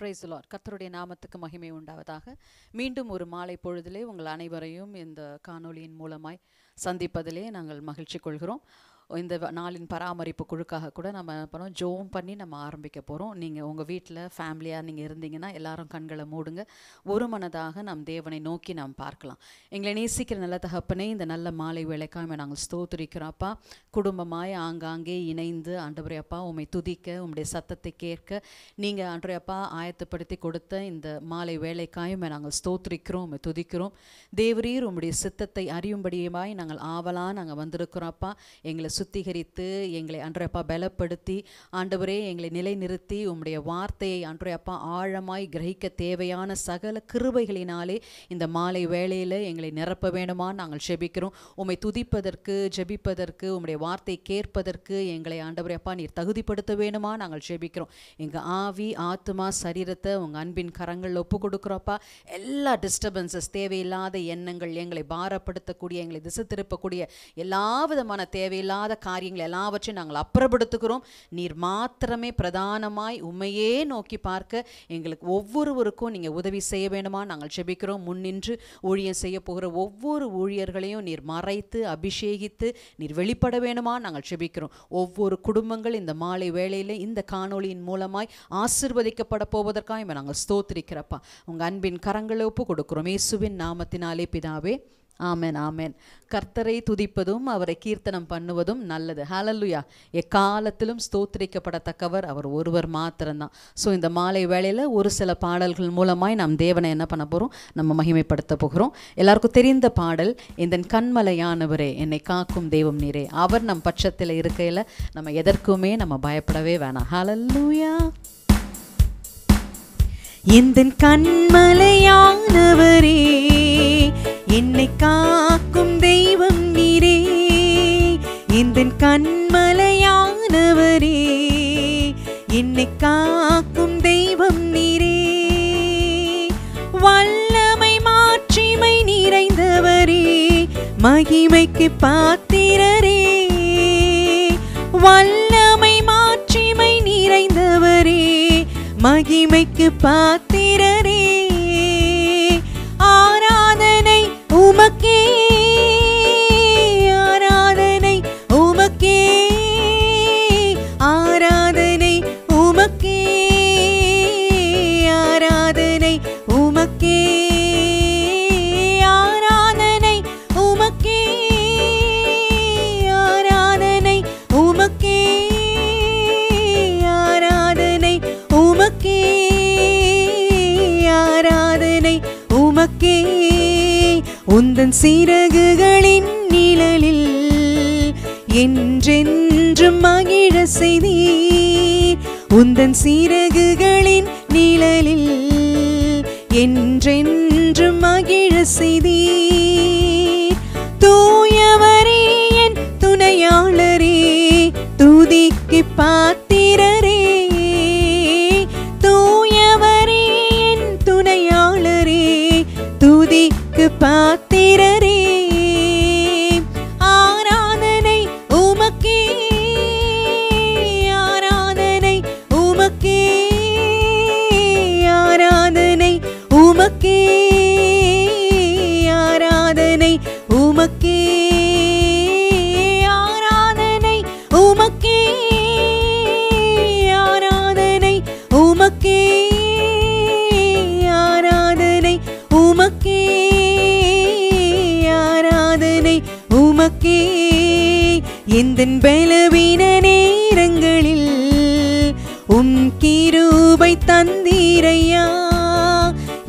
price கத்தருடைய நாமத்துக்கு மகிமை உண்டாவதாக மீண்டும் ஒரு மாலை பொழுதிலே உங்கள் அனைவரையும் இந்த காணொலியின் மூலமாய் சந்திப்பதிலே நாங்கள் மகிழ்ச்சி கொள்கிறோம் இந்த நாளின் பராமரிப்பு குழுக்காக கூட நம்ம பண்ணோம் ஜோம் பண்ணி நம்ம ஆரம்பிக்க போகிறோம் நீங்கள் உங்கள் வீட்டில் ஃபேமிலியாக நீங்கள் இருந்தீங்கன்னா எல்லாரும் கண்களை மூடுங்க ஒரு மனதாக நம் தேவனை நோக்கி நாம் பார்க்கலாம் எங்களை நேசிக்கிற நல்ல தகப்பனே இந்த நல்ல மாலை விளக்காம நாங்கள் ஸ்தோத்திரிக்கிறோம்ப்பா குடும்பமாய் ஆங்காங்கே இணைந்து அப்பா உண்மை துதிக்க உங்களுடைய சத்தத்தை கேட்க நீங்கள் அப்பா ஆயத்தப்படுத்தி கொடுத்த இந்த மாலை வேலைக்காயும் நாங்கள் ஸ்தோத்திரிக்கிறோம் உண்மை துதிக்கிறோம் தேவரீர் உங்களுடைய சித்தத்தை அறியும்படியுமாய் நாங்கள் ஆவலாக நாங்கள் அப்பா எங்களை சுத்திகரித்து எங்களை அன்றையப்பா பலப்படுத்தி ஆண்டவரே எங்களை நிலைநிறுத்தி உம்முடைய வார்த்தையை அன்றையப்பா ஆழமாய் கிரகிக்க தேவையான சகல கிருபைகளினாலே இந்த மாலை வேளையில் எங்களை நிரப்ப வேணுமா நாங்கள் செபிக்கிறோம் உம்மை துதிப்பதற்கு ஜெபிப்பதற்கு உம்முடைய வார்த்தை கேட்பதற்கு எங்களை ஆண்டவரையப்பா அப்பா நீர் தகுதிப்படுத்த வேணுமா நாங்கள் செபிக்கிறோம் எங்கள் ஆவி ஆத்மா சரீரத்தை உங்கள் அன்பின் கரங்களில் ஒப்பு கொடுக்குறோப்பா எல்லா டிஸ்டர்பன்சஸ் தேவையில்லாத எண்ணங்கள் எங்களை பாரப்படுத்தக்கூடிய எங்களை திசை திருப்பக்கூடிய எல்லா விதமான தேவையில்லாத முடியாத காரியங்கள் எல்லாவற்றையும் நாங்கள் அப்புறப்படுத்துகிறோம் நீர் மாத்திரமே பிரதானமாய் உண்மையே நோக்கி பார்க்க எங்களுக்கு ஒவ்வொருவருக்கும் நீங்கள் உதவி செய்ய வேணுமா நாங்கள் செபிக்கிறோம் முன்னின்று ஊழியம் செய்ய போகிற ஒவ்வொரு ஊழியர்களையும் நீர் மறைத்து அபிஷேகித்து நீர் வெளிப்பட வேணுமா நாங்கள் செபிக்கிறோம் ஒவ்வொரு குடும்பங்கள் இந்த மாலை வேளையில் இந்த காணொளியின் மூலமாய் ஆசிர்வதிக்கப்பட போவதற்காக நாங்கள் ஸ்தோத்திரிக்கிறப்பா உங்கள் அன்பின் கரங்களை ஒப்பு கொடுக்குறோம் இயேசுவின் நாமத்தினாலே பிதாவே ஆமேன் ஆமேன் கர்த்தரை துதிப்பதும் அவரை கீர்த்தனம் பண்ணுவதும் நல்லது ஹலல்லுயா எக்காலத்திலும் ஸ்தோத்திரிக்கப்படத்தக்கவர் அவர் ஒருவர் மாத்திரம்தான் ஸோ இந்த மாலை வேளையில் ஒரு சில பாடல்கள் மூலமாய் நாம் தேவனை என்ன பண்ண போகிறோம் நம்ம மகிமைப்படுத்த போகிறோம் எல்லாருக்கும் தெரிந்த பாடல் இந்த கண்மலையானவரே என்னை காக்கும் தெய்வம் நீரே அவர் நம் பட்சத்தில் இருக்கையில் நம்ம எதற்குமே நம்ம பயப்படவே வேணாம் ஹலல்லுயா இந்த கண்மலையானவரே என்னை காக்கும் தெய்வம் நீரே இந்த கண்மலையானவரே என்னை காக்கும் தெய்வம் நீரே வல்லமை மாற்றிமை நிறைந்தவரே மகிமைக்கு பாத்திரரே வல்லமை மாற்றிமை நிறைந்தவரே மகிமைக்கு பாத்திர அவன் சிறகுகளின் நிழலில் என்றென்றும் மகிழ செய்தி உந்தன் சிறகுகளின் நிழலில் என்றென்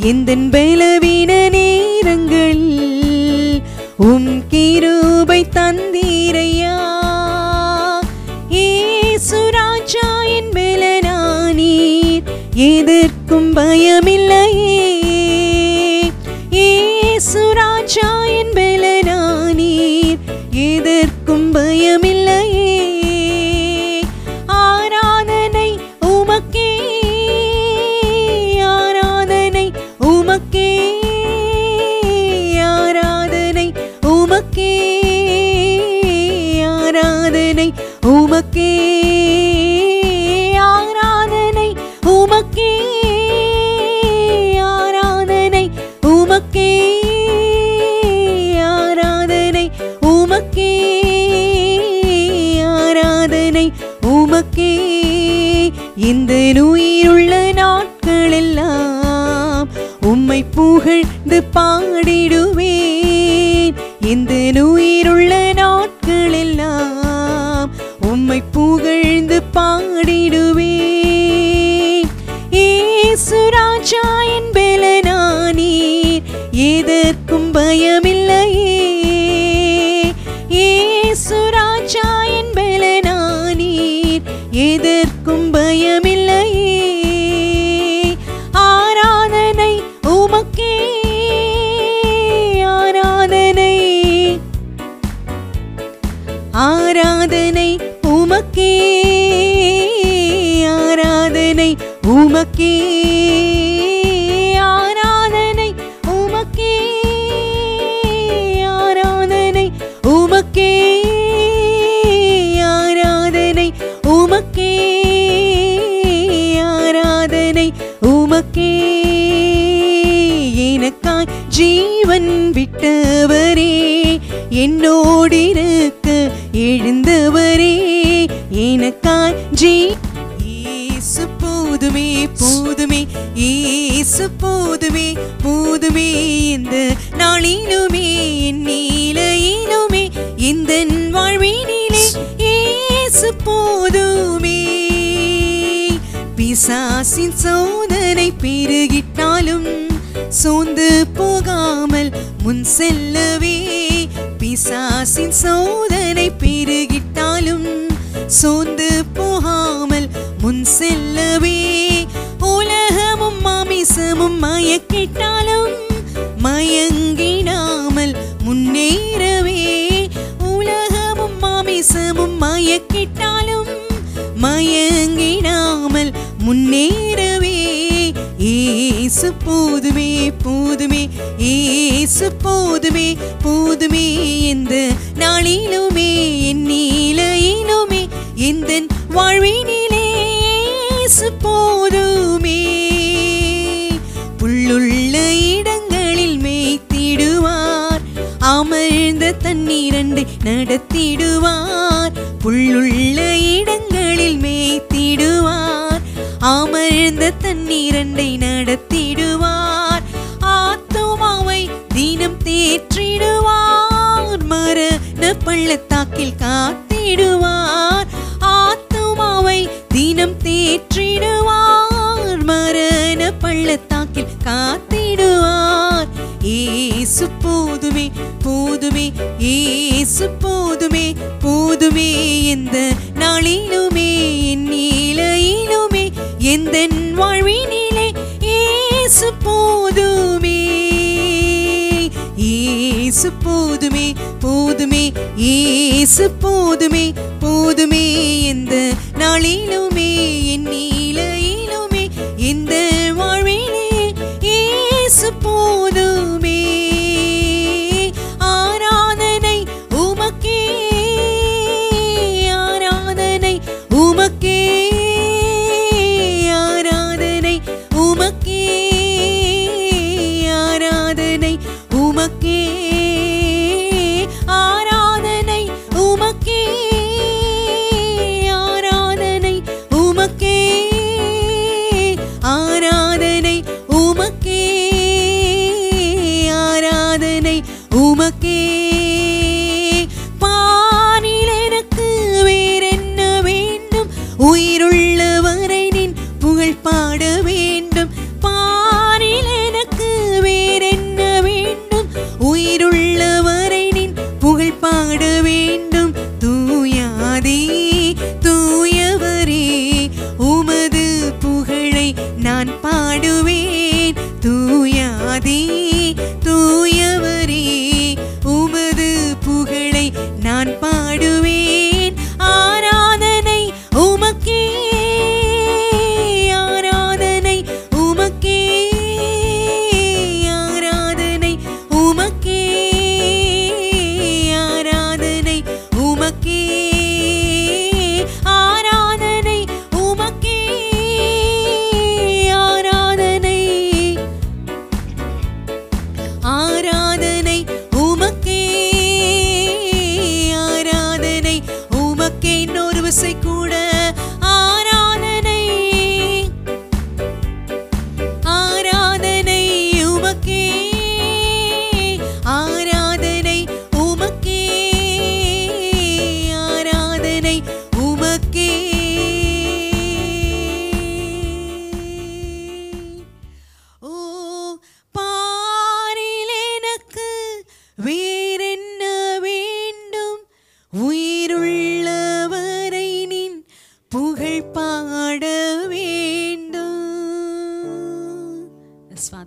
இந்த பலவீன நேரங்களில் உம் கிருபை தந்தீரையா ஏசுராஜா என் மேல நானீர் எதற்கும் பயமில்லை போதுமே ஏசு போதுமே போதுமே இந்த நாளிலுமே என் நீலையிலுமே இந்த வாழ்வினிலே ஏசு போதுமே பிசாசின் சோதனை பெருகிட்டாலும் சோந்து போகாமல் முன் செல்லவே பிசாசின் சோதனை பெருகிட்டாலும் சோந்து போகாமல் முன் செல்லவே பாசமும் மயக்கிட்டாலும் மயங்கினாமல் முன்னேறவே உலகமும் மாமிசமும் மயக்கிட்டாலும் மயங்கினாமல் முன்னேறவே ஏசு போதுமே போதுமே ஏசு போதுமே போதுமே இந்த நாளிலுமே என் நீலையிலுமே இந்த வாழ்வினே கண்டு நடத்திடுவார் புல்லுள்ள இடங்களில் மேய்த்திடுவார் அமர்ந்த தண்ணீரண்டை நடத்திடுவார் ஆத்தோமாவை தினம் தேற்றிடுவார் மரண பள்ளத்தாக்கில் காத்து இயேசு போதுமே போதுமே இந்த நாளிலும்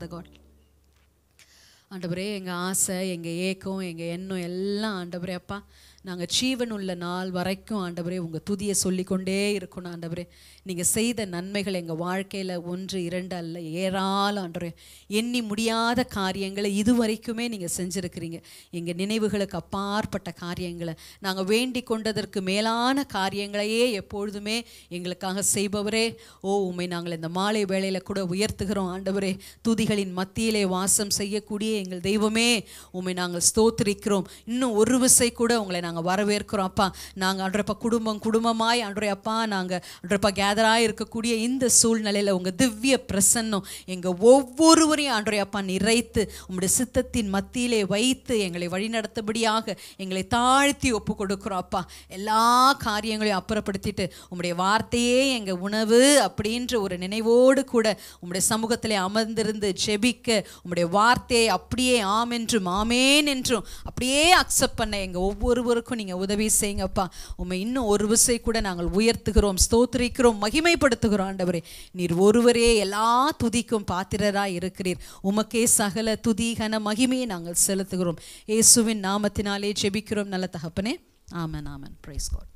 ஃபாதர் காட் ஆண்டபுரே எங்கள் ஆசை எங்கள் ஏக்கம் எங்கள் எண்ணம் எல்லாம் ஆண்டபுரே அப்பா நாங்கள் ஜீவன் உள்ள நாள் வரைக்கும் ஆண்டவரே உங்கள் துதியை சொல்லிக்கொண்டே இருக்கணும் ஆண்டவரே நீங்கள் செய்த நன்மைகள் எங்கள் வாழ்க்கையில் ஒன்று இரண்டு அல்ல ஏராளம் ஆண்டவரே எண்ணி முடியாத காரியங்களை இது வரைக்குமே நீங்கள் செஞ்சுருக்கிறீங்க எங்கள் நினைவுகளுக்கு அப்பாற்பட்ட காரியங்களை நாங்கள் வேண்டி கொண்டதற்கு மேலான காரியங்களையே எப்பொழுதுமே எங்களுக்காக செய்பவரே ஓ உண்மை நாங்கள் இந்த மாலை வேளையில் கூட உயர்த்துகிறோம் ஆண்டவரே துதிகளின் மத்தியிலே வாசம் செய்யக்கூடிய எங்கள் தெய்வமே உண்மை நாங்கள் ஸ்தோத்திரிக்கிறோம் இன்னும் ஒரு விசை கூட உங்களை நாங்கள் வரவேற்கிறோம் அப்பா நாங்கள் அன்றப்பா குடும்பம் குடும்பமாய் அன்றைய அப்பா நாங்கள் அன்றப்பா கேதராக இருக்கக்கூடிய இந்த சூழ்நிலையில் உங்கள் திவ்ய பிரசன்னம் எங்கள் ஒவ்வொருவரையும் அன்றைய அப்பா நிறைத்து உங்களுடைய சித்தத்தின் மத்தியிலே வைத்து எங்களை வழிநடத்தபடியாக எங்களை தாழ்த்தி ஒப்பு கொடுக்குறோம் அப்பா எல்லா காரியங்களையும் அப்புறப்படுத்திட்டு உங்களுடைய வார்த்தையே எங்கள் உணவு அப்படின்ற ஒரு நினைவோடு கூட உங்களுடைய சமூகத்தில் அமர்ந்திருந்து ஜெபிக்க உங்களுடைய வார்த்தையை அப்படியே ஆம் என்றும் ஆமேன் என்றும் அப்படியே அக்செப்ட் பண்ண எங்கள் ஒவ்வொருவரும் எல்லாருக்கும் நீங்கள் உதவி செய்யுங்கப்பா உண்மை இன்னும் ஒரு விசை கூட நாங்கள் உயர்த்துகிறோம் ஸ்தோத்திரிக்கிறோம் மகிமைப்படுத்துகிறோம் ஆண்டவரே நீர் ஒருவரே எல்லா துதிக்கும் பாத்திரராக இருக்கிறீர் உமக்கே சகல துதி கன மகிமையை நாங்கள் செலுத்துகிறோம் இயேசுவின் நாமத்தினாலே ஜெபிக்கிறோம் நல்ல தகப்பனே ஆமன் ஆமன் பிரைஸ் காட்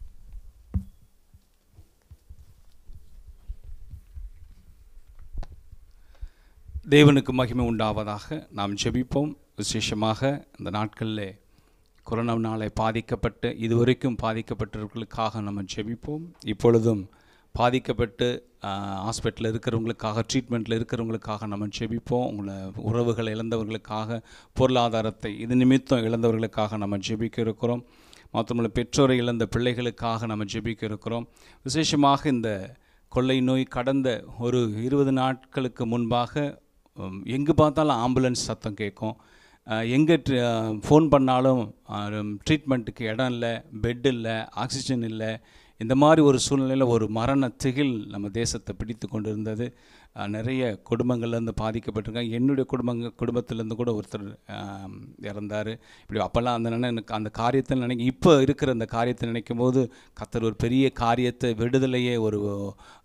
தேவனுக்கு மகிமை உண்டாவதாக நாம் ஜெபிப்போம் விசேஷமாக இந்த நாட்களில் நாளை பாதிக்கப்பட்டு இதுவரைக்கும் பாதிக்கப்பட்டவர்களுக்காக நம்ம ஜெபிப்போம் இப்பொழுதும் பாதிக்கப்பட்டு ஹாஸ்பிட்டலில் இருக்கிறவங்களுக்காக ட்ரீட்மெண்ட்டில் இருக்கிறவங்களுக்காக நம்ம ஜெபிப்போம் உங்களை உறவுகளை இழந்தவர்களுக்காக பொருளாதாரத்தை இது நிமித்தம் இழந்தவர்களுக்காக நம்ம ஜெபிக்க இருக்கிறோம் மாத்திரமல்ல பெற்றோரை இழந்த பிள்ளைகளுக்காக நம்ம ஜெபிக்க இருக்கிறோம் விசேஷமாக இந்த கொள்ளை நோய் கடந்த ஒரு இருபது நாட்களுக்கு முன்பாக எங்கே பார்த்தாலும் ஆம்புலன்ஸ் சத்தம் கேட்கும் எங்கே ஃபோன் பண்ணாலும் ட்ரீட்மெண்ட்டுக்கு இடம் இல்லை பெட் இல்லை ஆக்சிஜன் இல்லை இந்த மாதிரி ஒரு சூழ்நிலையில் ஒரு மரண திகில் நம்ம தேசத்தை பிடித்து கொண்டு இருந்தது நிறைய குடும்பங்கள்லேருந்து பாதிக்கப்பட்டிருக்காங்க என்னுடைய குடும்பங்க குடும்பத்துலேருந்து கூட ஒருத்தர் இறந்தார் இப்படி அப்போல்லாம் அந்த எனக்கு அந்த காரியத்தை நினைக்க இப்போ இருக்கிற அந்த காரியத்தை நினைக்கும் போது கத்தர் ஒரு பெரிய காரியத்தை விடுதலையே ஒரு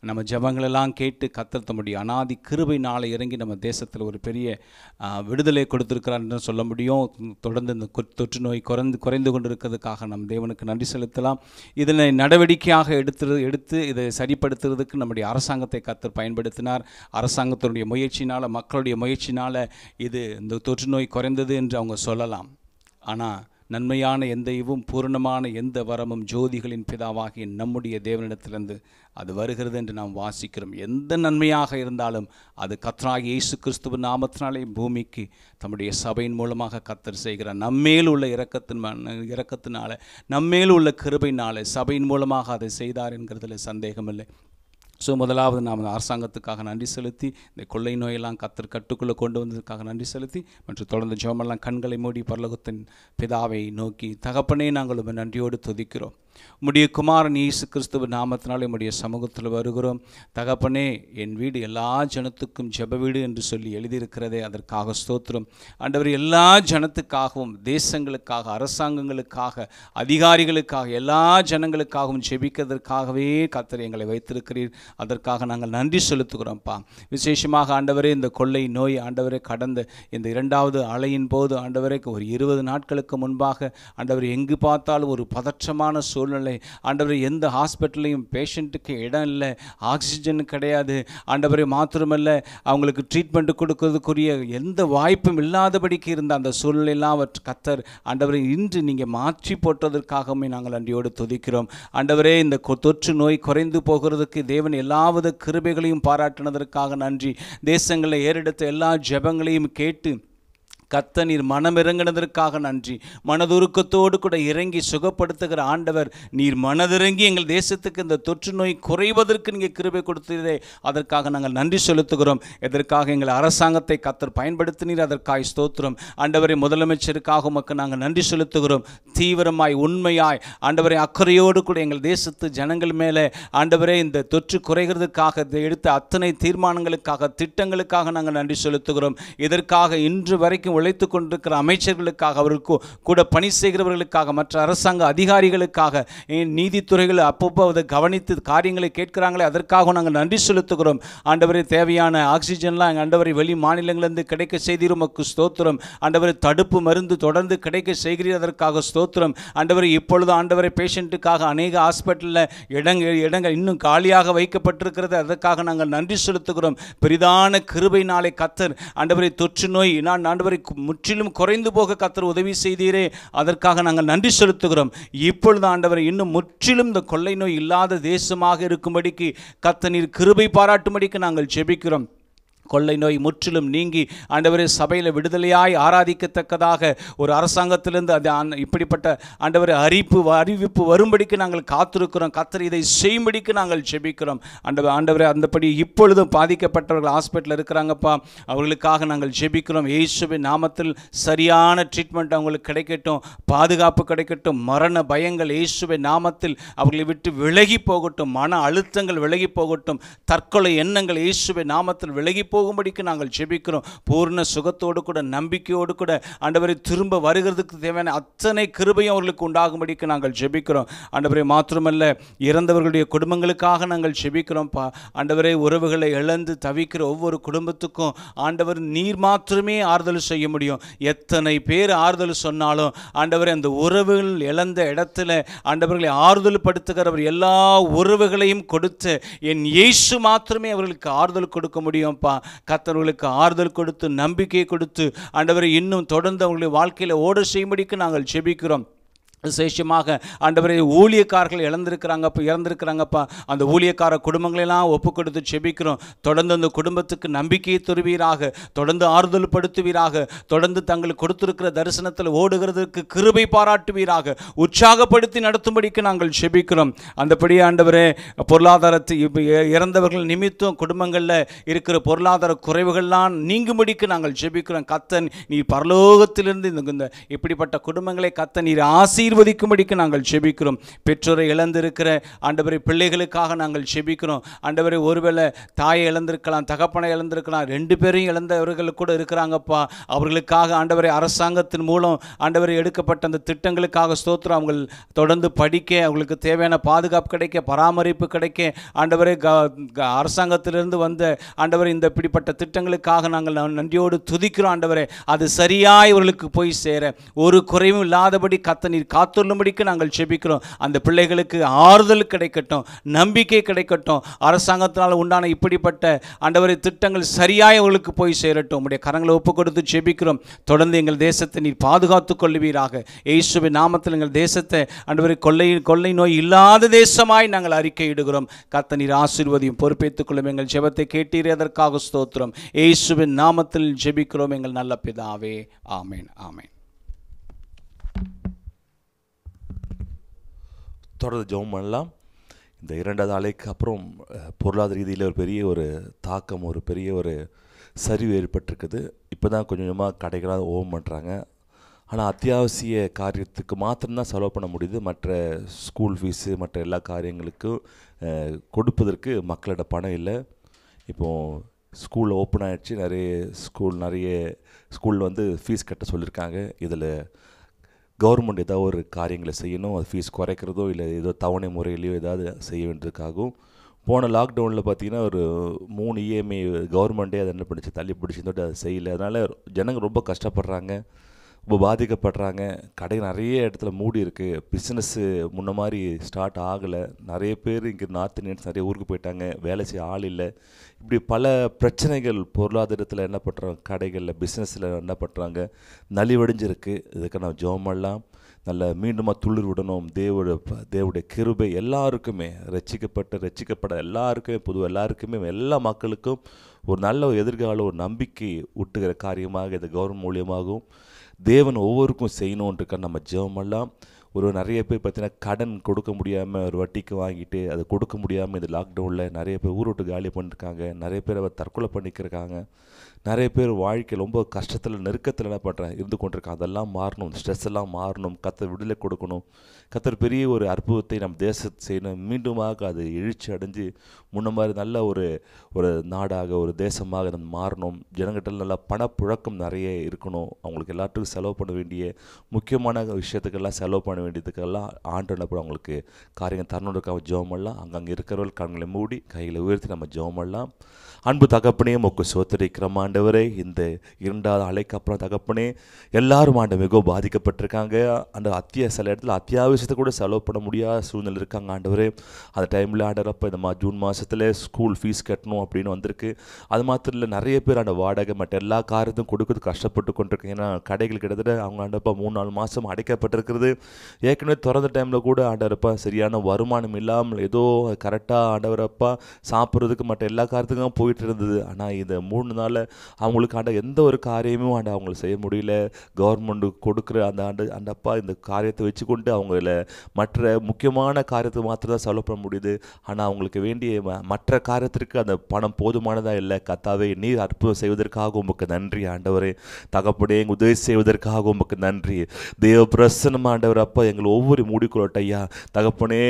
நம்ம ஜபங்களெல்லாம் கேட்டு கத்தர் தம்முடைய அனாதி கிருபை நாளை இறங்கி நம்ம தேசத்தில் ஒரு பெரிய விடுதலை கொடுத்துருக்கிறான்னு சொல்ல முடியும் தொடர்ந்து இந்த தொற்று நோய் குறைந்து குறைந்து கொண்டு இருக்கிறதுக்காக நம் தேவனுக்கு நன்றி செலுத்தலாம் இதனை நடவடிக்கையாக எடுத்து எடுத்து இதை சரிப்படுத்துறதுக்கு நம்முடைய அரசாங்கத்தை கத்தர் பயன்படுத்தினார் அரசாங்கத்தினுடைய முயற்சினால் மக்களுடைய முயற்சினால் இது இந்த தொற்று நோய் குறைந்தது என்று அவங்க சொல்லலாம் ஆனால் நன்மையான எந்த இவும் பூரணமான எந்த வரமும் ஜோதிகளின் பிதாவாகிய நம்முடைய தேவனிடத்திலிருந்து அது வருகிறது என்று நாம் வாசிக்கிறோம் எந்த நன்மையாக இருந்தாலும் அது கத்ராகி இயேசு கிறிஸ்துவ நாமத்தினாலே பூமிக்கு தம்முடைய சபையின் மூலமாக கத்தர் செய்கிறார் நம்மேல் உள்ள இறக்கத்தின் இறக்கத்தினால நம்மேல் உள்ள கிருபையினால சபையின் மூலமாக அதை செய்தார் என்கிறதுல சந்தேகமில்லை ஸோ முதலாவது நாம் அரசாங்கத்துக்காக நன்றி செலுத்தி இந்த கொள்ளை நோயெல்லாம் கத்தர் கட்டுக்குள்ளே கொண்டு வந்ததுக்காக நன்றி செலுத்தி மற்றும் தொடர்ந்து ஜோமெல்லாம் கண்களை மூடி பரலகத்தின் பிதாவை நோக்கி தகப்பனே நாங்கள் நன்றியோடு துதிக்கிறோம் உம்முடைய குமாரன் இயேசு கிறிஸ்துவ நாமத்தினால் உம்முடைய சமூகத்தில் வருகிறோம் தகப்பனே என் வீடு எல்லா ஜனத்துக்கும் ஜெப வீடு என்று சொல்லி எழுதியிருக்கிறதே அதற்காக ஸ்தோத்திரம் ஆண்டவர் எல்லா ஜனத்துக்காகவும் தேசங்களுக்காக அரசாங்கங்களுக்காக அதிகாரிகளுக்காக எல்லா ஜனங்களுக்காகவும் ஜெபிக்கிறதற்காகவே கத்தர் எங்களை வைத்திருக்கிறீர் அதற்காக நாங்கள் நன்றி செலுத்துகிறோம்ப்பா விசேஷமாக ஆண்டவரே இந்த கொள்ளை நோய் ஆண்டவரே கடந்த இந்த இரண்டாவது அலையின் போது ஆண்டவரே ஒரு இருபது நாட்களுக்கு முன்பாக ஆண்டவர் எங்கு பார்த்தாலும் ஒரு பதற்றமான சூழ்நிலை சூழ்நிலை ஆண்டவர் எந்த ஹாஸ்பிட்டல்லையும் பேஷண்ட்டுக்கு இடம் இல்லை ஆக்சிஜன் கிடையாது ஆண்டவரை மாத்திரமல்ல அவங்களுக்கு ட்ரீட்மெண்ட் கொடுக்கறதுக்குரிய எந்த வாய்ப்பும் இல்லாதபடிக்கு இருந்த அந்த சூழ்நிலையெல்லாம் அவர் கத்தர் ஆண்டவரை இன்று நீங்கள் மாற்றி போட்டதற்காகவுமே நாங்கள் அன்றையோடு துதிக்கிறோம் ஆண்டவரே இந்த தொற்று நோய் குறைந்து போகிறதுக்கு தேவன் எல்லாவித கிருபைகளையும் பாராட்டினதற்காக நன்றி தேசங்களில் ஏறெடுத்த எல்லா ஜெபங்களையும் கேட்டு கத்த நீர் மனம் இறங்கினதற்காக நன்றி மனதுருக்கத்தோடு கூட இறங்கி சுகப்படுத்துகிற ஆண்டவர் நீர் மனதிறங்கி எங்கள் தேசத்துக்கு இந்த தொற்று நோய் குறைவதற்கு நீங்கள் கிருபை கொடுத்ததே அதற்காக நாங்கள் நன்றி செலுத்துகிறோம் எதற்காக எங்கள் அரசாங்கத்தை கத்தர் பயன்படுத்தினீர் அதற்காக ஸ்தோத்திரம் ஆண்டவரை முதலமைச்சருக்காக உமக்கு நாங்கள் நன்றி செலுத்துகிறோம் தீவிரமாய் உண்மையாய் ஆண்டவரை அக்கறையோடு கூட எங்கள் தேசத்து ஜனங்கள் மேலே ஆண்டவரே இந்த தொற்று குறைகிறதுக்காக எடுத்த அத்தனை தீர்மானங்களுக்காக திட்டங்களுக்காக நாங்கள் நன்றி செலுத்துகிறோம் இதற்காக இன்று வரைக்கும் உழைத்து கொண்டிருக்கிற அமைச்சர்களுக்காக அவருக்கு கூட பணி செய்கிறவர்களுக்காக மற்ற அரசாங்க அதிகாரிகளுக்காக நீதித்துறைகளை அப்பப்போ அதை கவனித்து காரியங்களை கேட்கிறாங்களே அதற்காக நாங்கள் நன்றி செலுத்துகிறோம் ஆண்டவரை தேவையான ஆக்சிஜன்லாம் ஆண்டவரை வெளி மாநிலங்களிலிருந்து கிடைக்க செய்தீர் உமக்கு ஸ்தோத்திரம் ஆண்டவரை தடுப்பு மருந்து தொடர்ந்து கிடைக்க செய்கிறீர் அதற்காக ஸ்தோத்திரம் ஆண்டவரை இப்பொழுது ஆண்டவரை பேஷண்ட்டுக்காக அநேக ஹாஸ்பிட்டலில் இடங்கள் இடங்கள் இன்னும் காலியாக வைக்கப்பட்டிருக்கிறது அதற்காக நாங்கள் நன்றி செலுத்துகிறோம் பெரிதான கிருபை நாளை கத்தர் ஆண்டவரை தொற்று நோய் நான் ஆண்டவரை முற்றிலும் குறைந்து போக கத்தர் உதவி செய்தீரே அதற்காக நாங்கள் நன்றி செலுத்துகிறோம் இப்பொழுது ஆண்டவர் இன்னும் முற்றிலும் இந்த கொள்ளை நோய் இல்லாத தேசமாக இருக்கும்படிக்கு கத்தனீர் கிருபை பாராட்டும்படிக்கு நாங்கள் ஜெபிக்கிறோம் கொள்ளை நோய் முற்றிலும் நீங்கி ஆண்டவரே சபையில் விடுதலையாய் ஆராதிக்கத்தக்கதாக ஒரு அரசாங்கத்திலிருந்து அது இப்படிப்பட்ட ஆண்டவரை அறிப்பு அறிவிப்பு வரும்படிக்கு நாங்கள் காத்திருக்கிறோம் கத்தர் இதை செய்யும்படிக்கு நாங்கள் ஜெபிக்கிறோம் ஆண்டவர் ஆண்டவரே அந்தபடி இப்பொழுதும் பாதிக்கப்பட்டவர்கள் ஹாஸ்பிட்டலில் இருக்கிறாங்கப்பா அவர்களுக்காக நாங்கள் ஜெபிக்கிறோம் இயேசுவின் நாமத்தில் சரியான ட்ரீட்மெண்ட் அவங்களுக்கு கிடைக்கட்டும் பாதுகாப்பு கிடைக்கட்டும் மரண பயங்கள் இயேசுவின் நாமத்தில் அவர்களை விட்டு விலகி போகட்டும் மன அழுத்தங்கள் விலகி போகட்டும் தற்கொலை எண்ணங்கள் இயேசுவின் நாமத்தில் விலகி போ போகும்படிக்கு நாங்கள் ஜெபிக்கிறோம் பூர்ண சுகத்தோடு கூட நம்பிக்கையோடு கூட ஆண்டவரை திரும்ப வருகிறதுக்கு தேவையான அத்தனை கிருபையும் அவர்களுக்கு உண்டாகும்படிக்கு நாங்கள் ஜெபிக்கிறோம் ஆண்டவரை மாத்திரமல்ல இறந்தவர்களுடைய குடும்பங்களுக்காக நாங்கள் ஜெபிக்கிறோம் பா ஆண்டவரை உறவுகளை இழந்து தவிக்கிற ஒவ்வொரு குடும்பத்துக்கும் ஆண்டவர் நீர் மாத்திரமே ஆறுதல் செய்ய முடியும் எத்தனை பேர் ஆறுதல் சொன்னாலும் ஆண்டவரை அந்த உறவுகள் இழந்த இடத்துல ஆண்டவர்களை ஆறுதல் படுத்துகிறவர் எல்லா உறவுகளையும் கொடுத்து என் இயேசு மாத்திரமே அவர்களுக்கு ஆறுதல் கொடுக்க முடியும்ப்பா கத்தர்களுக்கு ஆறுதல் கொடுத்து நம்பிக்கை கொடுத்து ஆண்டவரை இன்னும் தொடர்ந்து அவங்களுடைய வாழ்க்கையில் ஓட செய்யும்படிக்கு நாங்கள் செபிக்கிறோம் விசேஷமாக ஆண்டவரை ஊழியக்காரர்கள் இழந்திருக்கிறாங்கப்பா இறந்திருக்கிறாங்கப்பா அந்த ஊழியக்கார குடும்பங்களெல்லாம் ஒப்பு கொடுத்து செபிக்கிறோம் தொடர்ந்து அந்த குடும்பத்துக்கு நம்பிக்கையை தருவீராக தொடர்ந்து ஆறுதல் படுத்துவீராக தொடர்ந்து தங்களுக்கு கொடுத்துருக்கிற தரிசனத்தில் ஓடுகிறதுக்கு கிருபை பாராட்டுவீராக உற்சாகப்படுத்தி நடத்தும்படிக்கு நாங்கள் செபிக்கிறோம் அந்தபடி ஆண்டவரே பொருளாதாரத்தை இறந்தவர்கள் நிமித்தம் குடும்பங்களில் இருக்கிற பொருளாதார குறைவுகள்லாம் நீங்கும்படிக்கு நாங்கள் செபிக்கிறோம் கத்தன் நீ பரலோகத்திலிருந்து இந்த இப்படிப்பட்ட குடும்பங்களை கத்தன் நீர் ஆசீர் ஆசீர்வதிக்கும்படிக்கு நாங்கள் செபிக்கிறோம் பெற்றோரை இழந்திருக்கிற ஆண்டவரை பிள்ளைகளுக்காக நாங்கள் செபிக்கிறோம் ஆண்டவரை ஒருவேளை தாயை இழந்திருக்கலாம் தகப்பனை இழந்திருக்கலாம் ரெண்டு பேரையும் இழந்தவர்கள் கூட இருக்கிறாங்கப்பா அவர்களுக்காக ஆண்டவரை அரசாங்கத்தின் மூலம் ஆண்டவரை எடுக்கப்பட்ட அந்த திட்டங்களுக்காக ஸ்தோத்திரம் அவங்க தொடர்ந்து படிக்க அவங்களுக்கு தேவையான பாதுகாப்பு கிடைக்க பராமரிப்பு கிடைக்க ஆண்டவரை அரசாங்கத்திலிருந்து வந்த ஆண்டவரை இந்த இப்படிப்பட்ட திட்டங்களுக்காக நாங்கள் நன்றியோடு துதிக்கிறோம் ஆண்டவரை அது சரியாக இவர்களுக்கு போய் சேர ஒரு குறைவும் இல்லாதபடி கத்த நீர் காத்துள்ளும்படிக்கு நாங்கள் செபிக்கிறோம் அந்த பிள்ளைகளுக்கு ஆறுதல் கிடைக்கட்டும் நம்பிக்கை கிடைக்கட்டும் அரசாங்கத்தினால் உண்டான இப்படிப்பட்ட அண்டவரை திட்டங்கள் சரியாய் அவர்களுக்கு போய் சேரட்டும் உடைய கரங்களை ஒப்புக் கொடுத்து செபிக்கிறோம் தொடர்ந்து எங்கள் தேசத்தை நீர் பாதுகாத்து கொள்வீராக இயேசுவின் நாமத்தில் எங்கள் தேசத்தை அண்டவரை கொள்ளை கொள்ளை நோய் இல்லாத தேசமாய் நாங்கள் அறிக்கையிடுகிறோம் கத்த நீர் ஆசீர்வதியும் பொறுப்பேற்றுக் கொள்ளும் எங்கள் ஜெபத்தை கேட்டீரே அதற்காக ஸ்தோத்திரம் இயேசுவின் நாமத்தில் ஜெபிக்கிறோம் எங்கள் நல்ல பிதாவே ஆமேன் ஆமேன் தொடர்ந்து ஜெபம் பண்ணலாம் இந்த இரண்டாவது அலைக்கு அப்புறம் பொருளாதார ரீதியில் ஒரு பெரிய ஒரு தாக்கம் ஒரு பெரிய ஒரு சரிவு ஏற்பட்டிருக்குது இப்போ தான் கொஞ்சம் கொஞ்சமாக கடைகளாக ஓவம் பண்ணுறாங்க ஆனால் அத்தியாவசிய காரியத்துக்கு மாத்திரம்தான் செலவு பண்ண முடியுது மற்ற ஸ்கூல் ஃபீஸு மற்ற எல்லா காரியங்களுக்கும் கொடுப்பதற்கு மக்களோட பணம் இல்லை இப்போது ஸ்கூலில் ஓப்பன் ஆகிடுச்சு நிறைய ஸ்கூல் நிறைய ஸ்கூலில் வந்து ஃபீஸ் கட்ட சொல்லியிருக்காங்க இதில் கவர்மெண்ட் ஏதாவது ஒரு காரியங்களை செய்யணும் அது ஃபீஸ் குறைக்கிறதோ இல்லை ஏதோ தவணை முறையிலையோ ஏதாவது செய்ய வேண்டியதுக்காகவும் போன லாக்டவுனில் பார்த்தீங்கன்னா ஒரு மூணு இஎம்ஐ e கவர்மெண்ட்டே அதை என்ன பண்ணிச்சு தள்ளி தொட்டு அதை செய்யலை அதனால் ஜனங்கள் ரொம்ப கஷ்டப்படுறாங்க ரொம்ப பாதிக்கப்படுறாங்க கடை நிறைய இடத்துல மூடி இருக்குது பிஸ்னஸ்ஸு முன்ன மாதிரி ஸ்டார்ட் ஆகலை நிறைய பேர் இங்கே நார்த் இந்தியன்ஸ் நிறைய ஊருக்கு போயிட்டாங்க வேலை செய்ய ஆள் இல்லை இப்படி பல பிரச்சனைகள் பொருளாதாரத்தில் என்ன பண்ணுறாங்க கடைகளில் பிஸ்னஸில் என்ன பண்ணுறாங்க நலிவடைஞ்சிருக்கு இதுக்கு நான் ஜோமெல்லாம் நல்ல மீண்டுமாக துளிர் விடணும் தேவோட தேவோடைய கிருபை எல்லாருக்குமே ரசிக்கப்பட்டு ரசிக்கப்பட எல்லாருக்குமே பொதுவாக எல்லாருக்குமே எல்லா மக்களுக்கும் ஒரு நல்ல எதிர்கால ஒரு நம்பிக்கை ஊட்டுகிற காரியமாக இது கவர்மெண்ட் மூலியமாகவும் தேவன் ஒவ்வொருக்கும் செய்யணுன்ட்டுருக்க நம்ம ஜெபமெல்லாம் ஒரு நிறைய பேர் பார்த்தீங்கன்னா கடன் கொடுக்க முடியாமல் ஒரு வட்டிக்கு வாங்கிட்டு அதை கொடுக்க முடியாமல் இந்த லாக்டவுனில் நிறைய பேர் ஊரோட்டு காலி பண்ணியிருக்காங்க நிறைய பேர் அவர் தற்கொலை பண்ணிக்கிருக்காங்க நிறைய பேர் வாழ்க்கையில் ரொம்ப கஷ்டத்தில் நெருக்கத்தில் என்ன பண்ணுறேன் இருந்து கொண்டிருக்கேன் அதெல்லாம் மாறணும் ஸ்ட்ரெஸ் எல்லாம் மாறணும் கத்தர் விடுதலை கொடுக்கணும் கத்தர் பெரிய ஒரு அற்புதத்தை நம் தேசத்தை செய்யணும் மீண்டுமாக அது எழுச்சி அடைஞ்சு முன்ன மாதிரி நல்ல ஒரு ஒரு நாடாக ஒரு தேசமாக நம்ம மாறணும் ஜனங்கிட்ட நல்லா பணப்புழக்கம் நிறைய இருக்கணும் அவங்களுக்கு எல்லாத்துக்கும் செலவு பண்ண வேண்டிய முக்கியமான விஷயத்துக்கெல்லாம் செலவு பண்ண வேண்டியதுக்கெல்லாம் ஆண்டு கூட அவங்களுக்கு காரியங்கள் தரணுன்றக்காக ஜோமெல்லாம் அங்கங்கே இருக்கிறவர்கள் கண்களை மூடி கைகளை உயர்த்தி நம்ம ஜோமெல்லாம் பண்ணலாம் அன்பு தகப்பனே மொக்கு சோத்தரிக்கிறோம் ஆண்டவரே இந்த இரண்டாவது அலைக்கு அப்புறம் தகப்பனே எல்லாரும் ஆண்டு மிகவும் பாதிக்கப்பட்டிருக்காங்க அந்த அத்திய சில இடத்துல அத்தியாவசியத்தை கூட செலவு பண்ண முடியாத சூழ்நிலை இருக்காங்க ஆண்டவரே அந்த டைமில் ஆண்டவரப்போ இந்த மா ஜூன் மாதத்தில் ஸ்கூல் ஃபீஸ் கட்டணும் அப்படின்னு வந்திருக்கு அது மாத்திரம் இல்லை நிறைய பேர் அந்த வாடகை மற்ற எல்லா காரியத்தையும் கொடுக்கறது கஷ்டப்பட்டு கொண்டிருக்கேன் ஏன்னா கடைகள் கிட்டத்தட்ட அவங்க ஆண்டப்போ மூணு நாலு மாதம் அடைக்கப்பட்டிருக்கிறது ஏற்கனவே திறந்த டைமில் கூட ஆண்டவரப்பா சரியான வருமானம் இல்லாமல் ஏதோ கரெக்டாக ஆண்டவரப்பா சாப்பிட்றதுக்கு மற்ற எல்லா காரியத்துக்கும் போய் போயிட்டு இருந்தது ஆனால் இந்த மூணு நாளில் அவங்களுக்கு ஆண்ட எந்த ஒரு காரியமும் ஆண்ட அவங்களுக்கு செய்ய முடியல கவர்மெண்ட்டு கொடுக்குற அந்த ஆண்டு அந்த அப்பா இந்த காரியத்தை வச்சுக்கொண்டு அவங்கள மற்ற முக்கியமான காரியத்தை மாத்திரம் தான் செலவு பண்ண முடியுது ஆனால் அவங்களுக்கு வேண்டிய மற்ற காரியத்திற்கு அந்த பணம் போதுமானதாக இல்லை கத்தாவே நீர் அற்புதம் செய்வதற்காக உமக்கு நன்றி ஆண்டவரே தகப்படே எங்கள் உதவி செய்வதற்காக உமக்கு நன்றி தேவ பிரசனம் ஆண்டவர் அப்பா எங்களை ஒவ்வொரு மூடிக்கொள்ளட்டையா தகப்பனே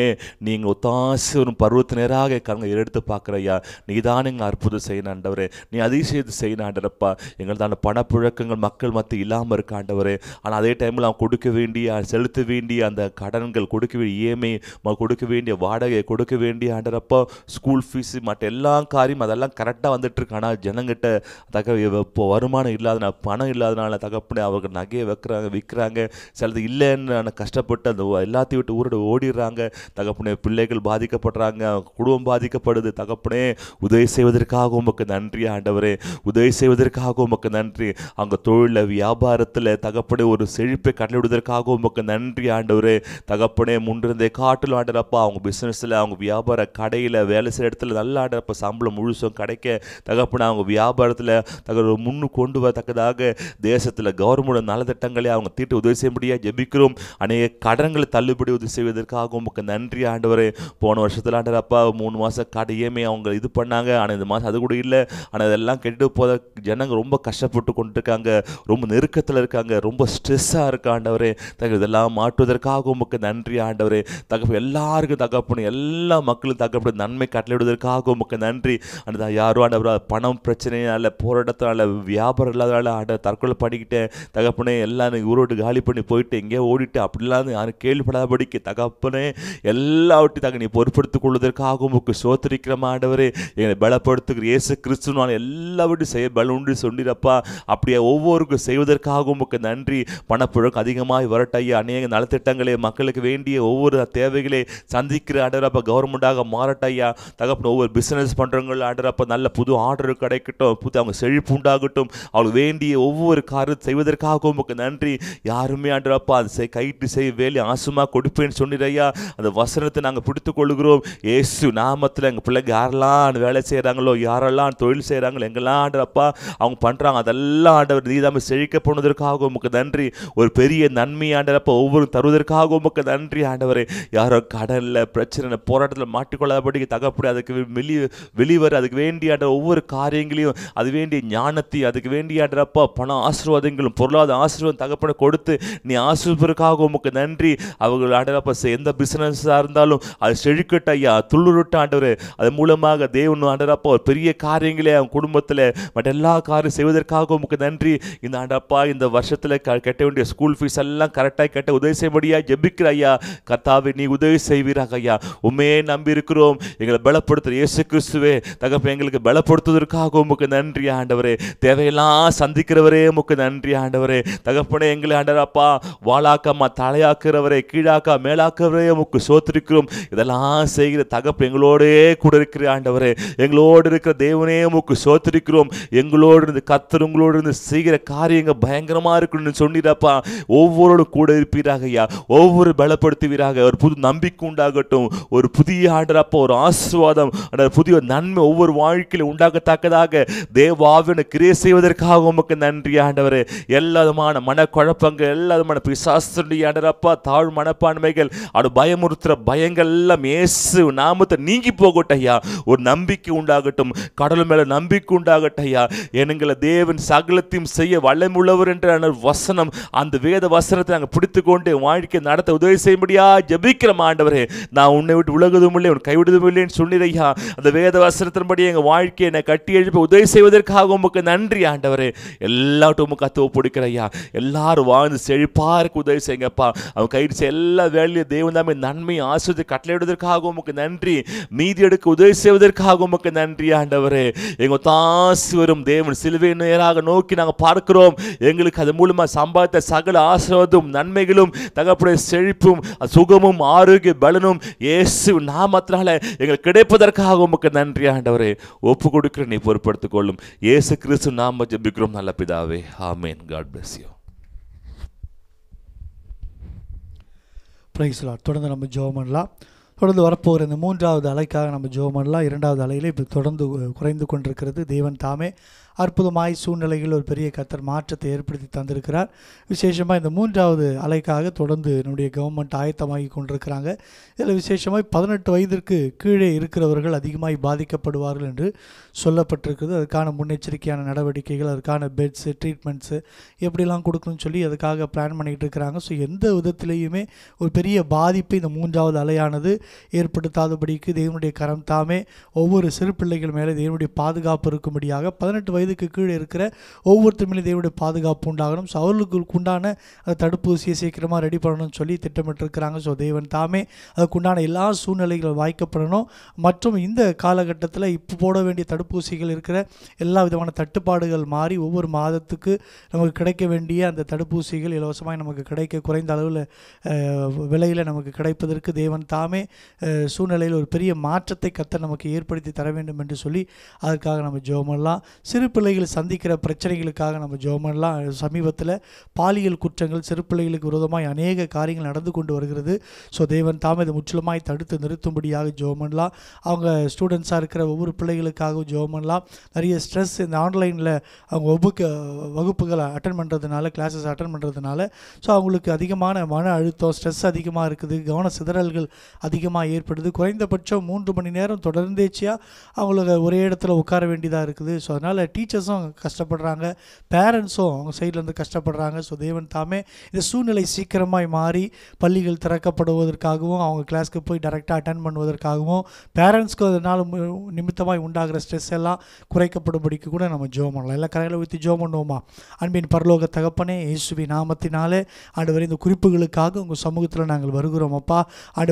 நீங்கள் ஒத்தாசி ஒரு பருவத்தினராக கண்களை எடுத்து பார்க்குறையா நீ தான் எங்கள் அற்புதம் அற்புதம் செய்யணும் ஆண்டவரே நீ அதிசயத்து செய்யணும் ஆண்டரப்பா எங்களுதான பணப்புழக்கங்கள் மக்கள் மத்திய இல்லாமல் இருக்க ஆண்டவரே ஆனால் அதே டைமில் அவன் கொடுக்க வேண்டிய செலுத்த வேண்டிய அந்த கடன்கள் கொடுக்க வேண்டிய ஏமை கொடுக்க வேண்டிய வாடகை கொடுக்க வேண்டிய ஆண்டரப்பா ஸ்கூல் ஃபீஸு மற்ற எல்லா காரியம் அதெல்லாம் கரெக்டாக வந்துட்டுருக்கு ஆனால் ஜனங்கிட்ட தக இப்போ வருமானம் இல்லாதனால பணம் இல்லாதனால தகப்பனே அவர்கள் நகையை வைக்கிறாங்க விற்கிறாங்க சிலது இல்லைன்னு கஷ்டப்பட்டு அந்த எல்லாத்தையும் விட்டு ஊரோட ஓடிடுறாங்க தகப்பனே பிள்ளைகள் பாதிக்கப்படுறாங்க குடும்பம் பாதிக்கப்படுது தகப்பனே உதவி செய்வதற்காக செய்வதற்காக உமக்கு நன்றி ஆண்டவரே உதவி செய்வதற்காக உமக்கு நன்றி அவங்க தொழிலில் வியாபாரத்தில் தகப்படை ஒரு செழிப்பை கட்டளிடுவதற்காக உமக்கு நன்றி ஆண்டவரே தகப்பனே முன்னிருந்தே காட்டில் ஆண்டரப்பா அவங்க பிஸ்னஸில் அவங்க வியாபார கடையில் வேலை செய்கிற இடத்துல நல்ல ஆண்டப்ப சம்பளம் முழுசும் கிடைக்க தகப்பனை அவங்க வியாபாரத்தில் தக முன்னு கொண்டு வரத்தக்கதாக தேசத்தில் கவர்மெண்ட் நலத்திட்டங்களை அவங்க தீட்டு உதவி செய்ய முடியாது ஜெபிக்கிறோம் அநேக கடன்களை தள்ளுபடி உதவி செய்வதற்காக உமக்கு நன்றி ஆண்டவர் போன வருஷத்தில் ஆண்டரப்பா மூணு மாதம் கடையுமே அவங்க இது பண்ணாங்க ஆனால் இந்த மாதம் அது கூட இல்லை ஆனால் இதெல்லாம் கெட்டு போத ஜனங்க ரொம்ப கஷ்டப்பட்டு கொண்டிருக்காங்க ரொம்ப நெருக்கத்தில் இருக்காங்க ரொம்ப ஸ்ட்ரெஸ்ஸாக இருக்க ஆண்டவரே தகவல் இதெல்லாம் மாற்றுவதற்காக உமக்கு நன்றி ஆண்டவரே தகவல் எல்லாருக்கும் தகப்பணும் எல்லா மக்களும் தகப்படும் நன்மை கட்டளையிடுவதற்காக உமக்கு நன்றி ஆனால் யாரும் ஆண்டவர் பணம் பிரச்சனையால் போராட்டத்தினால வியாபாரம் இல்லாதனால ஆண்டவர் தற்கொலை பண்ணிக்கிட்டேன் தகப்பனே எல்லாம் ஊரோட்டு காலி பண்ணி போயிட்டு எங்கேயோ ஓடிட்டு அப்படிலாம் யாரும் கேள்விப்படாதபடிக்கு தகப்பனே எல்லாவற்றையும் தக நீ பொறுப்படுத்திக் கொள்வதற்காக உமக்கு சோத்தரிக்கிற ஆண்டவரே எங்களை பலப்படுத்து இருக்கிற இயேசு கிறிஸ்துனால் எல்லாவற்றையும் செய்ய பலூன்றி சொன்னிரப்பா அப்படியே ஒவ்வொருக்கும் செய்வதற்காக உமக்கு நன்றி பணப்புழக்கம் அதிகமாக வரட்டையா அநேக நலத்திட்டங்களே மக்களுக்கு வேண்டிய ஒவ்வொரு தேவைகளை சந்திக்கிற ஆடரப்பா கவர்மெண்ட்டாக மாறட்டையா தகப்பன ஒவ்வொரு பிஸ்னஸ் பண்ணுறவங்களும் ஆடுறப்ப நல்ல புது ஆர்டர் கிடைக்கட்டும் புது அவங்க செழிப்பு உண்டாகட்டும் அவளுக்கு வேண்டிய ஒவ்வொரு காரியம் செய்வதற்காக உமக்கு நன்றி யாருமே ஆண்டுறப்பா அது செய் கைட்டு செய் வேலை ஆசுமா கொடுப்பேன்னு சொன்னிடையா அந்த வசனத்தை நாங்கள் பிடித்துக்கொள்கிறோம் ஏசு நாமத்தில் எங்கள் பிள்ளைங்க யாரெல்லாம் வேலை செய்கிறாங்களோ யாரெல்லாம் தொழில் செய்கிறாங்களோ எங்கெல்லாம் ஆண்டவர் அப்பா அவங்க பண்ணுறாங்க அதெல்லாம் ஆண்டவர் நீதாம செழிக்க போனதற்காக உமக்கு நன்றி ஒரு பெரிய நன்மை ஆண்டவர் ஒவ்வொரு தருவதற்காக உமக்கு நன்றி ஆண்டவரே யாரோ கடலில் பிரச்சனை போராட்டத்தில் மாட்டிக்கொள்ளாதபடி தகப்படி அதுக்கு வெளி வெளிவர அதுக்கு வேண்டிய ஆண்ட ஒவ்வொரு காரியங்களையும் அது வேண்டிய ஞானத்தையும் அதுக்கு வேண்டிய ஆண்டவர் அப்பா பண ஆசீர்வாதங்களும் பொருளாதார ஆசீர்வாதம் தகப்பட கொடுத்து நீ ஆசீர்வதற்காக உமக்கு நன்றி அவர்கள் ஆண்டவர் எந்த பிஸ்னஸாக இருந்தாலும் அது செழிக்கட்ட ஐயா துள்ளுருட்ட ஆண்டவர் அது மூலமாக தேவன் ஆண்டவர் ஒரு பெரிய காரியங்களே அவன் குடும்பத்தில் மற்ற எல்லா காரியம் செய்வதற்காக உமக்கு நன்றி இந்த ஆண்டப்பா இந்த வருஷத்தில் கட்ட வேண்டிய ஸ்கூல் ஃபீஸ் எல்லாம் கரெக்டாக கட்ட உதவி செய்யும்படியா ஜெபிக்கிற ஐயா கத்தாவை நீ உதவி செய்வீராக ஐயா உண்மையே நம்பி இருக்கிறோம் எங்களை பலப்படுத்துகிற இயேசு கிறிஸ்துவே தகப்ப எங்களுக்கு பலப்படுத்துவதற்காக உமக்கு நன்றி ஆண்டவரே தேவையெல்லாம் சந்திக்கிறவரே உமக்கு நன்றி ஆண்டவரே தகப்பனே எங்களை ஆண்டரப்பா வாழாக்கம்மா தலையாக்குறவரே கீழாக்கா மேலாக்குறவரே உமக்கு சோத்திருக்கிறோம் இதெல்லாம் செய்கிற தகப்பு எங்களோடே கூட இருக்கிற ஆண்டவரே எங்களோடு இருக்கிற தேவனே உமக்கு சோத்திருக்கிறோம் எங்களோடு இருந்து கத்தர் உங்களோடு இருந்து செய்கிற காரியங்கள் பயங்கரமா இருக்கணும்னு சொன்னிடப்பா ஒவ்வொரு கூட இருப்பீராக ஐயா ஒவ்வொரு பலப்படுத்துவீராக ஒரு புது நம்பிக்கை உண்டாகட்டும் ஒரு புதிய ஆண்டரப்பா ஒரு ஆசிர்வாதம் புதிய நன்மை ஒவ்வொரு வாழ்க்கையில உண்டாகத்தக்கதாக தேவாவின கிரியை செய்வதற்காக உமக்கு நன்றி ஆண்டவர் எல்லா விதமான மனக்குழப்பங்கள் எல்லா விதமான பிசாஸ்திரி ஆண்டரப்பா தாழ் மனப்பான்மைகள் அது பயமுறுத்துகிற பயங்கள் எல்லாம் இயேசு நாமத்தை நீங்கி போகட்டும் ஐயா ஒரு நம்பிக்கை உண்டாகட்டும் உண்டாகட்டும் கடல் மேல நம்பிக்கை உண்டாகட்டும் ஐயா தேவன் சகலத்தையும் செய்ய வல்லமுள்ளவர் என்ற வசனம் அந்த வேத வசனத்தை நாங்கள் பிடித்து கொண்டு வாழ்க்கை நடத்த உதவி செய்யும்படியா ஜபிக்கிற ஆண்டவரே நான் உன்னை விட்டு உலகதும் இல்லை உன் கைவிடுதும் இல்லைன்னு சொல்லிறையா அந்த வேத வசனத்தின்படி எங்கள் வாழ்க்கையை என்னை கட்டி எழுப்ப உதவி செய்வதற்காக உமக்கு நன்றி ஆண்டவரே எல்லாட்டும் உமக்கு அத்துவ பிடிக்கிறையா எல்லாரும் வாழ்ந்து செழிப்பாருக்கு உதவி செய்யுங்கப்பா அவன் கைடு எல்லா வேலையும் தேவன் நன்மை ஆசிரியர் கட்டளை உமக்கு நன்றி மீதி எடுக்க உதவி செய்வதற்காக உமக்கு நன்றியா ஆண்டவரே எங்கள் தாசு வரும் தேவன் சிலுவை நேராக நோக்கி நாங்கள் பார்க்கிறோம் எங்களுக்கு அது மூலமாக சம்பாதித்த சகல ஆசிர்வாதம் நன்மைகளும் தகப்படைய செழிப்பும் சுகமும் ஆரோக்கிய பலனும் இயேசு நாமத்தினால எங்களுக்கு கிடைப்பதற்காக உமக்கு நன்றி ஆண்டவரே ஒப்பு கொடுக்கிற நீ பொறுப்படுத்திக் கொள்ளும் ஏசு கிறிஸ்து நாம ஜபிக்கிறோம் நல்ல பிதாவே ஆமேன் காட் பிளஸ் யூ ப்ரைஸ்லாம் தொடர்ந்து நம்ம ஜோ பண்ணலாம் தொடர்ந்து வரப்போகிற இந்த மூன்றாவது அலைக்காக நம்ம ஜோ பண்ணலாம் இரண்டாவது அலையில் இப்போ தொடர்ந்து குறைந்து கொண்டிருக்கிறது தேவன் தாமே அற்புதமாய் சூழ்நிலையில் ஒரு பெரிய கத்தர் மாற்றத்தை ஏற்படுத்தி தந்திருக்கிறார் விசேஷமாக இந்த மூன்றாவது அலைக்காக தொடர்ந்து நம்முடைய கவர்மெண்ட் ஆயத்தமாகி கொண்டிருக்கிறாங்க இதில் விசேஷமாக பதினெட்டு வயதிற்கு கீழே இருக்கிறவர்கள் அதிகமாக பாதிக்கப்படுவார்கள் என்று சொல்லப்பட்டிருக்குது அதுக்கான முன்னெச்சரிக்கையான நடவடிக்கைகள் அதுக்கான பெட்ஸு ட்ரீட்மெண்ட்ஸு எப்படிலாம் கொடுக்கணும்னு சொல்லி அதுக்காக பிளான் பண்ணிகிட்டு இருக்கிறாங்க ஸோ எந்த விதத்திலையுமே ஒரு பெரிய பாதிப்பு இந்த மூன்றாவது அலையானது ஏற்படுத்தாதபடிக்கு தேவனுடைய கரம் தாமே ஒவ்வொரு சிறு பிள்ளைகள் மேலே தேவனுடைய பாதுகாப்பு இருக்கும்படியாக பதினெட்டு வயது வயதுக்கு கீழே இருக்கிற ஒவ்வொருத்தர் மேலே பாதுகாப்பு உண்டாகணும் ஸோ அவர்களுக்கு உண்டான அந்த தடுப்பூசியை சீக்கிரமாக ரெடி பண்ணணும்னு சொல்லி திட்டமிட்டிருக்கிறாங்க ஸோ தேவன் தாமே அதுக்குண்டான எல்லா சூழ்நிலைகளும் வாய்க்கப்படணும் மற்றும் இந்த காலகட்டத்தில் இப்போ போட வேண்டிய தடுப்பூசிகள் இருக்கிற எல்லா விதமான தட்டுப்பாடுகள் மாறி ஒவ்வொரு மாதத்துக்கு நமக்கு கிடைக்க வேண்டிய அந்த தடுப்பூசிகள் இலவசமாக நமக்கு கிடைக்க குறைந்த அளவில் விலையில் நமக்கு கிடைப்பதற்கு தேவன் தாமே சூழ்நிலையில் ஒரு பெரிய மாற்றத்தை கத்த நமக்கு ஏற்படுத்தி தர வேண்டும் என்று சொல்லி அதற்காக நம்ம ஜோமெல்லாம் சிறு பிள்ளைகள் சந்திக்கிற பிரச்சனைகளுக்காக நம்ம ஜோமன்லாம் சமீபத்தில் பாலியல் குற்றங்கள் சிறு பிள்ளைகளுக்கு விரோதமாக அநேக காரியங்கள் நடந்து கொண்டு வருகிறது ஸோ தேவன் தாம் இதை முற்றிலுமாய் தடுத்து நிறுத்தும்படியாக ஜோமன்லாம் அவங்க ஸ்டூடெண்ட்ஸாக இருக்கிற ஒவ்வொரு பிள்ளைகளுக்காகவும் ஜோமன்லாம் நிறைய ஸ்ட்ரெஸ் இந்த ஆன்லைனில் அவங்க ஒவ்வொரு வகுப்புகளை அட்டன் பண்ணுறதுனால கிளாஸஸ் அட்டன் பண்ணுறதுனால ஸோ அவங்களுக்கு அதிகமான மன அழுத்தம் ஸ்ட்ரெஸ் அதிகமாக இருக்குது கவன சிதறல்கள் அதிகமாக ஏற்படுது குறைந்தபட்சம் மூன்று மணி நேரம் தொடர்ந்தேச்சியாக அவங்களுக்கு ஒரே இடத்துல உட்கார வேண்டியதாக இருக்குது ஸோ அதனால் டீச்சர்ஸும் கஷ்டப்படுறாங்க பேரண்ட்ஸும் அவங்க சைட்லேருந்து கஷ்டப்படுறாங்க ஸோ தேவன் தாமே இந்த சூழ்நிலை சீக்கிரமாய் மாறி பள்ளிகள் திறக்கப்படுவதற்காகவும் அவங்க கிளாஸ்க்கு போய் டைரெக்டாக அட்டன் பண்ணுவதற்காகவும் பேரண்ட்ஸ்க்கு அதனால் நிமித்தமாக உண்டாகிற ஸ்ட்ரெஸ் எல்லாம் குறைக்கப்படும்படிக்கு கூட நம்ம ஜோம் பண்ணலாம் எல்லா கரையில் ஊற்றி ஜோம் பண்ணுவோமா அன்பின் பரலோக தகப்பனே இயேசுவி நாமத்தினாலே வரை இந்த குறிப்புகளுக்காக உங்கள் சமூகத்தில் நாங்கள் வருகிறோம் அப்பா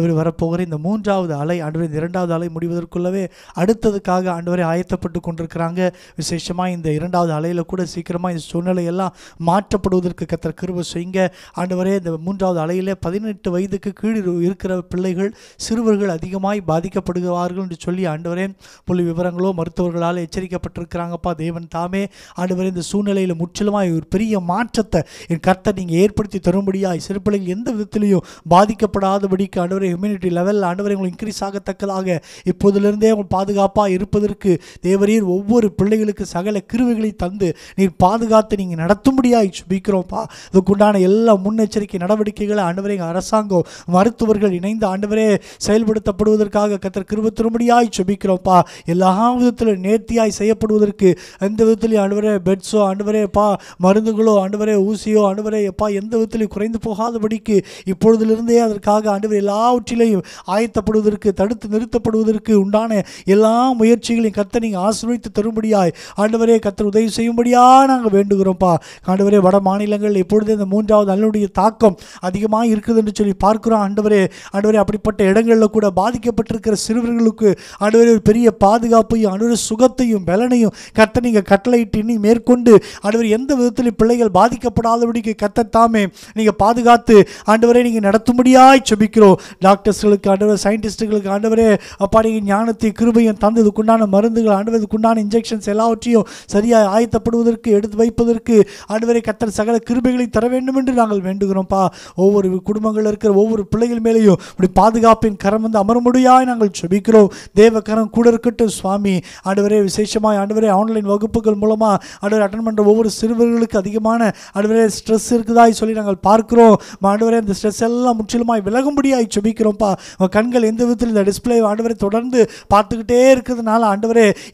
வரை வரப்போகிற இந்த மூன்றாவது அலை ஆண்டவர் இந்த இரண்டாவது அலை முடிவதற்குள்ளவே அடுத்ததுக்காக வரை ஆயத்தப்பட்டு கொண்டிருக்கிறாங்க விசேஷம் நிச்சயமாக இந்த இரண்டாவது அலையில் கூட சீக்கிரமாக இந்த சூழ்நிலையெல்லாம் மாற்றப்படுவதற்கு கத்திர கிருப செய்யுங்க ஆண்டவரே இந்த மூன்றாவது அலையில் பதினெட்டு வயதுக்கு கீழ் இருக்கிற பிள்ளைகள் சிறுவர்கள் அதிகமாய் பாதிக்கப்படுகிறார்கள் என்று சொல்லி ஆண்டவரே புள்ளி விவரங்களோ மருத்துவர்களால் எச்சரிக்கப்பட்டிருக்கிறாங்கப்பா தேவன் தாமே ஆண்டவரே இந்த சூழ்நிலையில் முற்றிலுமாக ஒரு பெரிய மாற்றத்தை என் கர்த்தை நீங்கள் ஏற்படுத்தி தரும்படியாக சிறு பிள்ளைகள் எந்த விதத்திலையும் பாதிக்கப்படாதபடிக்கு ஆண்டவரை இம்யூனிட்டி லெவலில் ஆண்டவரை உங்களுக்கு இன்க்ரீஸ் ஆகத்தக்கதாக இப்போதிலிருந்தே அவங்க பாதுகாப்பாக இருப்பதற்கு தேவரீர் ஒவ்வொரு பிள்ளைகளுக்கு சக சகல கிருவிகளை தந்து நீர் பாதுகாத்து நீங்கள் நடத்தும்படியாக சுபிக்கிறோம்ப்பா இதுக்குண்டான எல்லா முன்னெச்சரிக்கை நடவடிக்கைகளை ஆண்டவரே எங்கள் அரசாங்கம் மருத்துவர்கள் இணைந்து ஆண்டவரே செயல்படுத்தப்படுவதற்காக கத்தர் கிருப திரும்படியாய் சுபிக்கிறோம்ப்பா எல்லா விதத்திலும் நேர்த்தியாய் செய்யப்படுவதற்கு எந்த விதத்திலையும் ஆண்டவரே பெட்ஸோ ஆண்டுவரேப்பா மருந்துகளோ ஆண்டவரே ஊசியோ ஆண்டவரே எப்பா எந்த விதத்திலையும் குறைந்து போகாதபடிக்கு இப்பொழுதிலிருந்தே அதற்காக ஆண்டவர் எல்லாவற்றிலையும் ஆயத்தப்படுவதற்கு தடுத்து நிறுத்தப்படுவதற்கு உண்டான எல்லா முயற்சிகளையும் கத்த நீங்கள் தரும்படியாய் ஆண்டு ஆண்டவரே கத்தர் உதவி செய்யும்படியாக நாங்கள் வேண்டுகிறோம்ப்பா ஆண்டவரே வட மாநிலங்கள் எப்பொழுது இந்த மூன்றாவது அலனுடைய தாக்கம் அதிகமாக இருக்குது என்று சொல்லி பார்க்குறோம் ஆண்டவரே ஆண்டவரே அப்படிப்பட்ட இடங்களில் கூட பாதிக்கப்பட்டிருக்கிற சிறுவர்களுக்கு ஆண்டவரே ஒரு பெரிய பாதுகாப்பையும் ஆண்டவரே சுகத்தையும் பலனையும் கத்தை நீங்கள் கட்டளையிட்டு இனி மேற்கொண்டு ஆண்டவர் எந்த விதத்தில் பிள்ளைகள் பாதிக்கப்படாதபடிக்கு கத்தத்தாமே நீங்கள் பாதுகாத்து ஆண்டவரே நீங்கள் நடத்தும்படியாய் செபிக்கிறோம் டாக்டர்ஸ்களுக்கு ஆண்டவரே சயின்டிஸ்ட்டுகளுக்கு ஆண்டவரே அப்பாடி ஞானத்தை கிருபையும் தந்து இதுக்குண்டான மருந்துகள் ஆண்டவர் இதுக்குண்டான இன்ஜெக்ஷன்ஸ் எல்லாவற்றையும் சரியாக ஆயத்தப்படுவதற்கு எடுத்து வைப்பதற்கு அடுவரை கத்தர் சகல கிருபைகளை தர வேண்டும் என்று நாங்கள் வேண்டுகிறோம்ப்பா ஒவ்வொரு குடும்பங்களில் இருக்கிற ஒவ்வொரு பிள்ளைகள் மேலேயும் இப்படி பாதுகாப்பின் கரம் வந்து அமரமுடியாய் நாங்கள் சொபிக்கிறோம் தேவ கரம் கூட இருக்கட்டும் சுவாமி அடுவரே விசேஷமாக அடுவரே ஆன்லைன் வகுப்புகள் மூலமாக அடுவரை அட்டன் பண்ணுற ஒவ்வொரு சிறுவர்களுக்கு அதிகமான அடுவரே ஸ்ட்ரெஸ் இருக்குதாய் சொல்லி நாங்கள் பார்க்கிறோம் அடுவரே அந்த ஸ்ட்ரெஸ் எல்லாம் முற்றிலுமாய் விலகும்படியாய் செபிக்கிறோம்ப்பா உங்கள் கண்கள் எந்த விதத்தில் இந்த டிஸ்பிளே ஆண்டு தொடர்ந்து பார்த்துக்கிட்டே இருக்கிறதுனால ஆண்டு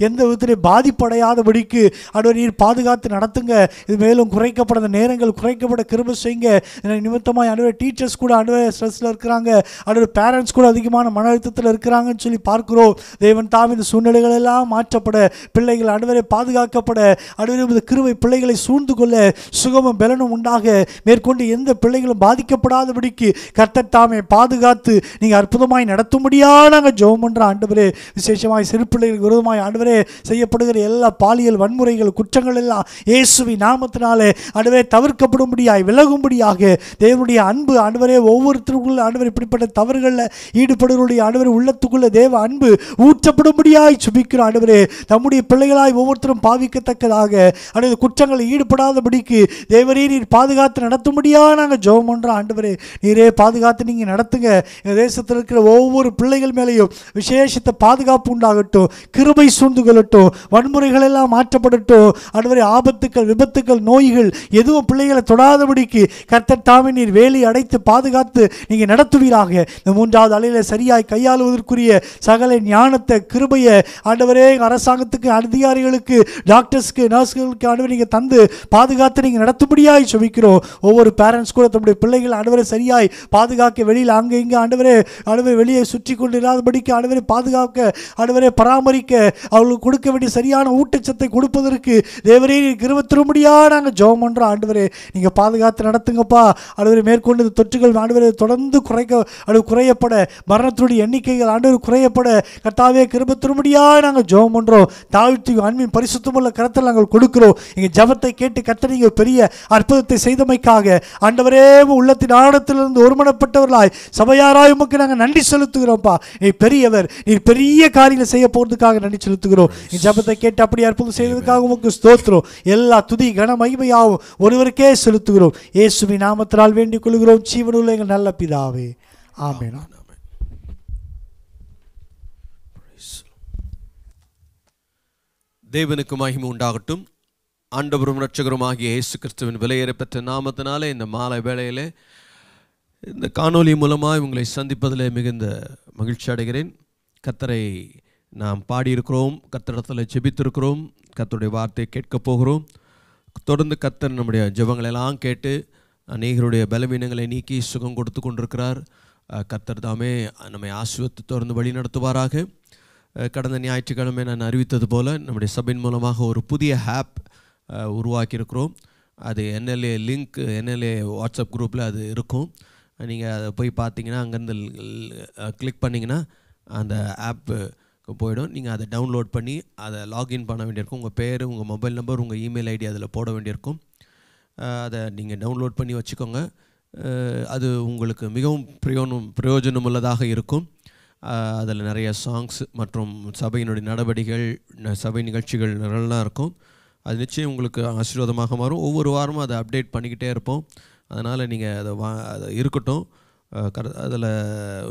எந்த விதத்திலே பாதிப்படையாதபடி வரைக்கும் ஆண்டவர் நீர் பாதுகாத்து நடத்துங்க இது மேலும் குறைக்கப்பட நேரங்கள் குறைக்கப்பட கிருப செய்யுங்க நிமித்தமாக ஆண்டவர் டீச்சர்ஸ் கூட ஆண்டவர் ஸ்ட்ரெஸ்ஸில் இருக்கிறாங்க ஆண்டவர் பேரண்ட்ஸ் கூட அதிகமான மன அழுத்தத்தில் இருக்கிறாங்கன்னு சொல்லி பார்க்கிறோம் தேவன் தாம் இந்த சூழ்நிலைகள் எல்லாம் மாற்றப்பட பிள்ளைகள் அனைவரை பாதுகாக்கப்பட அனைவரும் கிருவை பிள்ளைகளை சூழ்ந்து கொள்ள சுகமும் பலனும் உண்டாக மேற்கொண்டு எந்த பிள்ளைகளும் பாதிக்கப்படாதபடிக்கு கர்த்தர் தாமே பாதுகாத்து நீங்கள் அற்புதமாய் நடத்தும்படியாக நாங்கள் ஜோம் பண்ணுற ஆண்டவரே விசேஷமாய் சிறு பிள்ளைகளுக்கு விரோதமாய் ஆண்டவரே செய்யப்படுகிற எல்லா பாலியல் கொலைகள் வன்முறைகள் குற்றங்கள் எல்லாம் இயேசுவி நாமத்தினாலே ஆண்டவரே தவிர்க்கப்படும்படியாய் விலகும்படியாக தேவனுடைய அன்பு ஆண்டவரே ஒவ்வொருத்தருக்குள்ள ஆண்டவர் இப்படிப்பட்ட தவறுகளில் ஈடுபடுவருடைய ஆண்டவர் உள்ளத்துக்குள்ள தேவ அன்பு ஊற்றப்படும்படியாய் சுபிக்கிற ஆண்டவரே தம்முடைய பிள்ளைகளாய் ஒவ்வொருத்தரும் பாவிக்கத்தக்கதாக அடுத்த குற்றங்கள் ஈடுபடாதபடிக்கு தேவரே நீர் பாதுகாத்து நடத்தும்படியா நாங்கள் ஜோம் பண்ணுற ஆண்டவரே நீரே பாதுகாத்து நீங்கள் நடத்துங்க எங்கள் தேசத்தில் இருக்கிற ஒவ்வொரு பிள்ளைகள் மேலேயும் விசேஷத்தை பாதுகாப்பு உண்டாகட்டும் கிருபை சூழ்ந்து கொள்ளட்டும் வன்முறைகள் எல்லாம் மாற்றப்படட்டும் ஆண்டவரே ஆபத்துக்கள் விபத்துக்கள் நோய்கள் எதுவும் பிள்ளைகளை தொடாதபடிக்கு கர்த்தர் தாமே நீர் வேலி அடைத்து பாதுகாத்து நீங்கள் நடத்துவீராக இந்த மூன்றாவது அலையில் சரியாய் கையாளுவதற்குரிய சகல ஞானத்தை கிருபையை ஆண்டவரே அரசாங்கத்துக்கு அதிகாரிகளுக்கு டாக்டர்ஸ்க்கு நர்ஸ்களுக்கு ஆண்டவர் நீங்கள் தந்து பாதுகாத்து நீங்கள் நடத்தும்படியாய் சொல்லிக்கிறோம் ஒவ்வொரு பேரண்ட்ஸ் கூட தம்முடைய பிள்ளைகள் ஆண்டவரை சரியாய் பாதுகாக்க வெளியில் அங்கே இங்கே ஆண்டவரே ஆண்டவர் வெளியே சுற்றி கொண்டு இல்லாதபடிக்கு ஆண்டவரை பாதுகாக்க ஆண்டவரை பராமரிக்க அவர்களுக்கு கொடுக்க வேண்டிய சரியான ஊட்டச்சத்து தரிசனத்தை கொடுப்பதற்கு தேவரே கிருப திரும்படியாக நாங்கள் ஜோம் பண்ணுறோம் ஆண்டுவரே நீங்கள் பாதுகாத்து நடத்துங்கப்பா ஆண்டவரை மேற்கொண்டு தொற்றுகள் ஆண்டுவரே தொடர்ந்து குறைக்க அல்லது குறையப்பட மரணத்துடைய எண்ணிக்கைகள் ஆண்டவர் குறையப்பட கர்த்தாவே கிருப திரும்படியாக நாங்கள் ஜோம் பண்ணுறோம் தாழ்த்தி அன்பின் பரிசுத்தமுள்ள கரத்தில் நாங்கள் கொடுக்குறோம் எங்கள் ஜபத்தை கேட்டு கத்த நீங்கள் பெரிய அற்புதத்தை செய்தமைக்காக ஆண்டவரே உள்ளத்தின் ஆழத்திலிருந்து ஒருமனப்பட்டவர்களாய் சபையாராய் உமக்கு நாங்கள் நன்றி செலுத்துகிறோம்ப்பா நீ பெரியவர் நீ பெரிய காரியங்களை செய்ய போகிறதுக்காக நன்றி செலுத்துகிறோம் நீ ஜபத்தை கேட்டு அப்படி அற்புதம் அபிஷேகம் செய்ததுக்காக உமக்கு ஸ்தோத்திரம் எல்லா துதி கன மகிமையாகவும் ஒருவருக்கே செலுத்துகிறோம் இயேசுவி நாமத்தினால் வேண்டிக் கொள்கிறோம் ஜீவனுள்ள எங்கள் நல்ல பிதாவே ஆமேனா தேவனுக்கு மகிமை உண்டாகட்டும் ஆண்டவரும் ஆகிய இயேசு கிறிஸ்துவின் விலையேறப்பெற்ற நாமத்தினாலே இந்த மாலை வேளையிலே இந்த காணொலி மூலமாக உங்களை சந்திப்பதில் மிகுந்த மகிழ்ச்சி அடைகிறேன் கத்தரை நாம் பாடியிருக்கிறோம் கத்திரத்தில் செபித்திருக்கிறோம் கத்தருடைய வார்த்தையை கேட்க போகிறோம் தொடர்ந்து கத்தர் நம்முடைய ஜபங்களெல்லாம் கேட்டு அநேகருடைய பலவீனங்களை நீக்கி சுகம் கொடுத்து கொண்டிருக்கிறார் கத்தர் தாமே நம்மை ஆசுவத்து தொடர்ந்து வழி நடத்துவாராக கடந்த ஞாயிற்றுக்கிழமை நான் அறிவித்தது போல் நம்முடைய சபையின் மூலமாக ஒரு புதிய ஆப் உருவாக்கியிருக்கிறோம் அது என்எல்ஏ லிங்க் என்எல்ஏ வாட்ஸ்அப் குரூப்பில் அது இருக்கும் நீங்கள் அதை போய் பார்த்தீங்கன்னா அங்கேருந்து கிளிக் பண்ணிங்கன்னா அந்த ஆப்பு போயிடும் நீங்கள் அதை டவுன்லோட் பண்ணி அதை லாகின் பண்ண வேண்டியிருக்கும் உங்கள் பேர் உங்கள் மொபைல் நம்பர் உங்கள் இமெயில் ஐடி அதில் போட வேண்டியிருக்கும் அதை நீங்கள் டவுன்லோட் பண்ணி வச்சுக்கோங்க அது உங்களுக்கு மிகவும் பிரயோனம் பிரயோஜனமுள்ளதாக இருக்கும் அதில் நிறைய சாங்ஸ் மற்றும் சபையினுடைய நடவடிக்கைகள் சபை நிகழ்ச்சிகள் நிரல்லாம் இருக்கும் அது நிச்சயம் உங்களுக்கு ஆசீர்வாதமாக மாறும் ஒவ்வொரு வாரமும் அதை அப்டேட் பண்ணிக்கிட்டே இருப்போம் அதனால் நீங்கள் அதை வா அதை இருக்கட்டும் கரு அதில்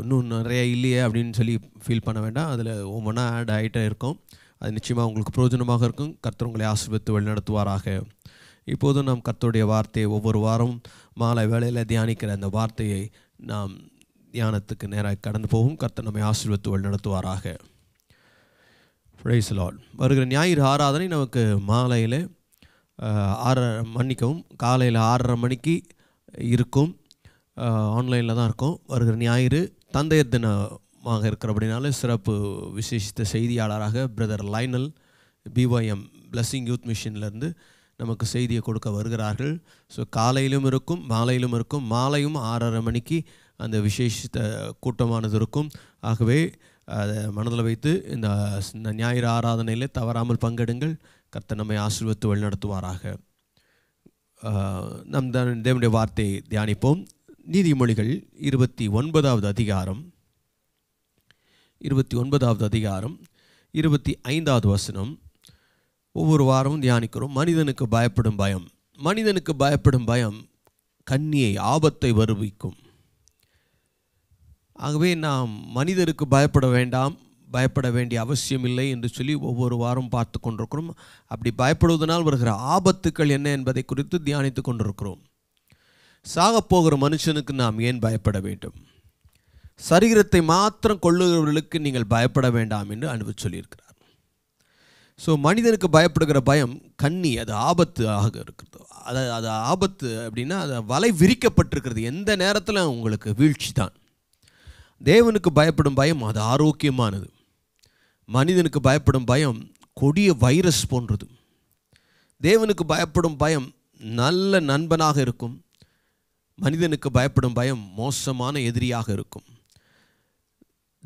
இன்னும் நிறையா இல்லையே அப்படின்னு சொல்லி ஃபீல் பண்ண வேண்டாம் அதில் ஒவ்வொன்றா ஆட் ஆகிட்டே இருக்கும் அது நிச்சயமாக உங்களுக்கு பிரயோஜனமாக இருக்கும் கர்த்தர் உங்களை ஆசிர்வித்து வழிநடத்துவாராக இப்போதும் நாம் கர்த்தருடைய வார்த்தையை ஒவ்வொரு வாரம் மாலை வேளையில் தியானிக்கிற அந்த வார்த்தையை நாம் தியானத்துக்கு நேராக கடந்து போகும் கர்த்தர் நம்மை ஆசிர்வித்து வழிநடத்துவாராக பிரைஸ் லால் வருகிற ஞாயிறு ஆராதனை நமக்கு மாலையில் ஆறரை மன்னிக்கவும் காலையில் ஆறரை மணிக்கு இருக்கும் ஆன்லைனில் தான் இருக்கும் வருகிற ஞாயிறு தந்தையர் தினமாக இருக்கிற இருக்கிறபடினால சிறப்பு விசேஷித்த செய்தியாளராக brother Lionel BYM blessing youth மிஷின்லேருந்து நமக்கு செய்தியை கொடுக்க வருகிறார்கள் ஸோ காலையிலும் இருக்கும் மாலையிலும் இருக்கும் மாலையும் ஆறரை மணிக்கு அந்த விசேஷித்த கூட்டமானது இருக்கும் ஆகவே அதை மனதில் வைத்து இந்த ஞாயிறு ஆராதனையில் தவறாமல் பங்கெடுங்கள் கர்த்த நம்மை ஆசீர்வத்து வழிநடத்துவாராக நம் தேவனுடைய வார்த்தையை தியானிப்போம் நீதிமொழிகள் இருபத்தி ஒன்பதாவது அதிகாரம் இருபத்தி ஒன்பதாவது அதிகாரம் இருபத்தி ஐந்தாவது வசனம் ஒவ்வொரு வாரமும் தியானிக்கிறோம் மனிதனுக்கு பயப்படும் பயம் மனிதனுக்கு பயப்படும் பயம் கண்ணியை ஆபத்தை வருவிக்கும் ஆகவே நாம் மனிதருக்கு பயப்பட வேண்டாம் பயப்பட வேண்டிய அவசியம் இல்லை என்று சொல்லி ஒவ்வொரு வாரம் பார்த்து கொண்டிருக்கிறோம் அப்படி பயப்படுவதனால் வருகிற ஆபத்துக்கள் என்ன என்பதை குறித்து தியானித்து கொண்டிருக்கிறோம் சாகப்போகிற மனுஷனுக்கு நாம் ஏன் பயப்பட வேண்டும் சரீரத்தை மாத்திரம் கொள்ளுகிறவர்களுக்கு நீங்கள் பயப்பட வேண்டாம் என்று அனுபவி சொல்லியிருக்கிறார் ஸோ மனிதனுக்கு பயப்படுகிற பயம் கண்ணி அது ஆபத்து ஆக இருக்கிறது அது அது ஆபத்து அப்படின்னா அது வலை விரிக்கப்பட்டிருக்கிறது எந்த நேரத்தில் உங்களுக்கு வீழ்ச்சி தான் தேவனுக்கு பயப்படும் பயம் அது ஆரோக்கியமானது மனிதனுக்கு பயப்படும் பயம் கொடிய வைரஸ் போன்றது தேவனுக்கு பயப்படும் பயம் நல்ல நண்பனாக இருக்கும் மனிதனுக்கு பயப்படும் பயம் மோசமான எதிரியாக இருக்கும்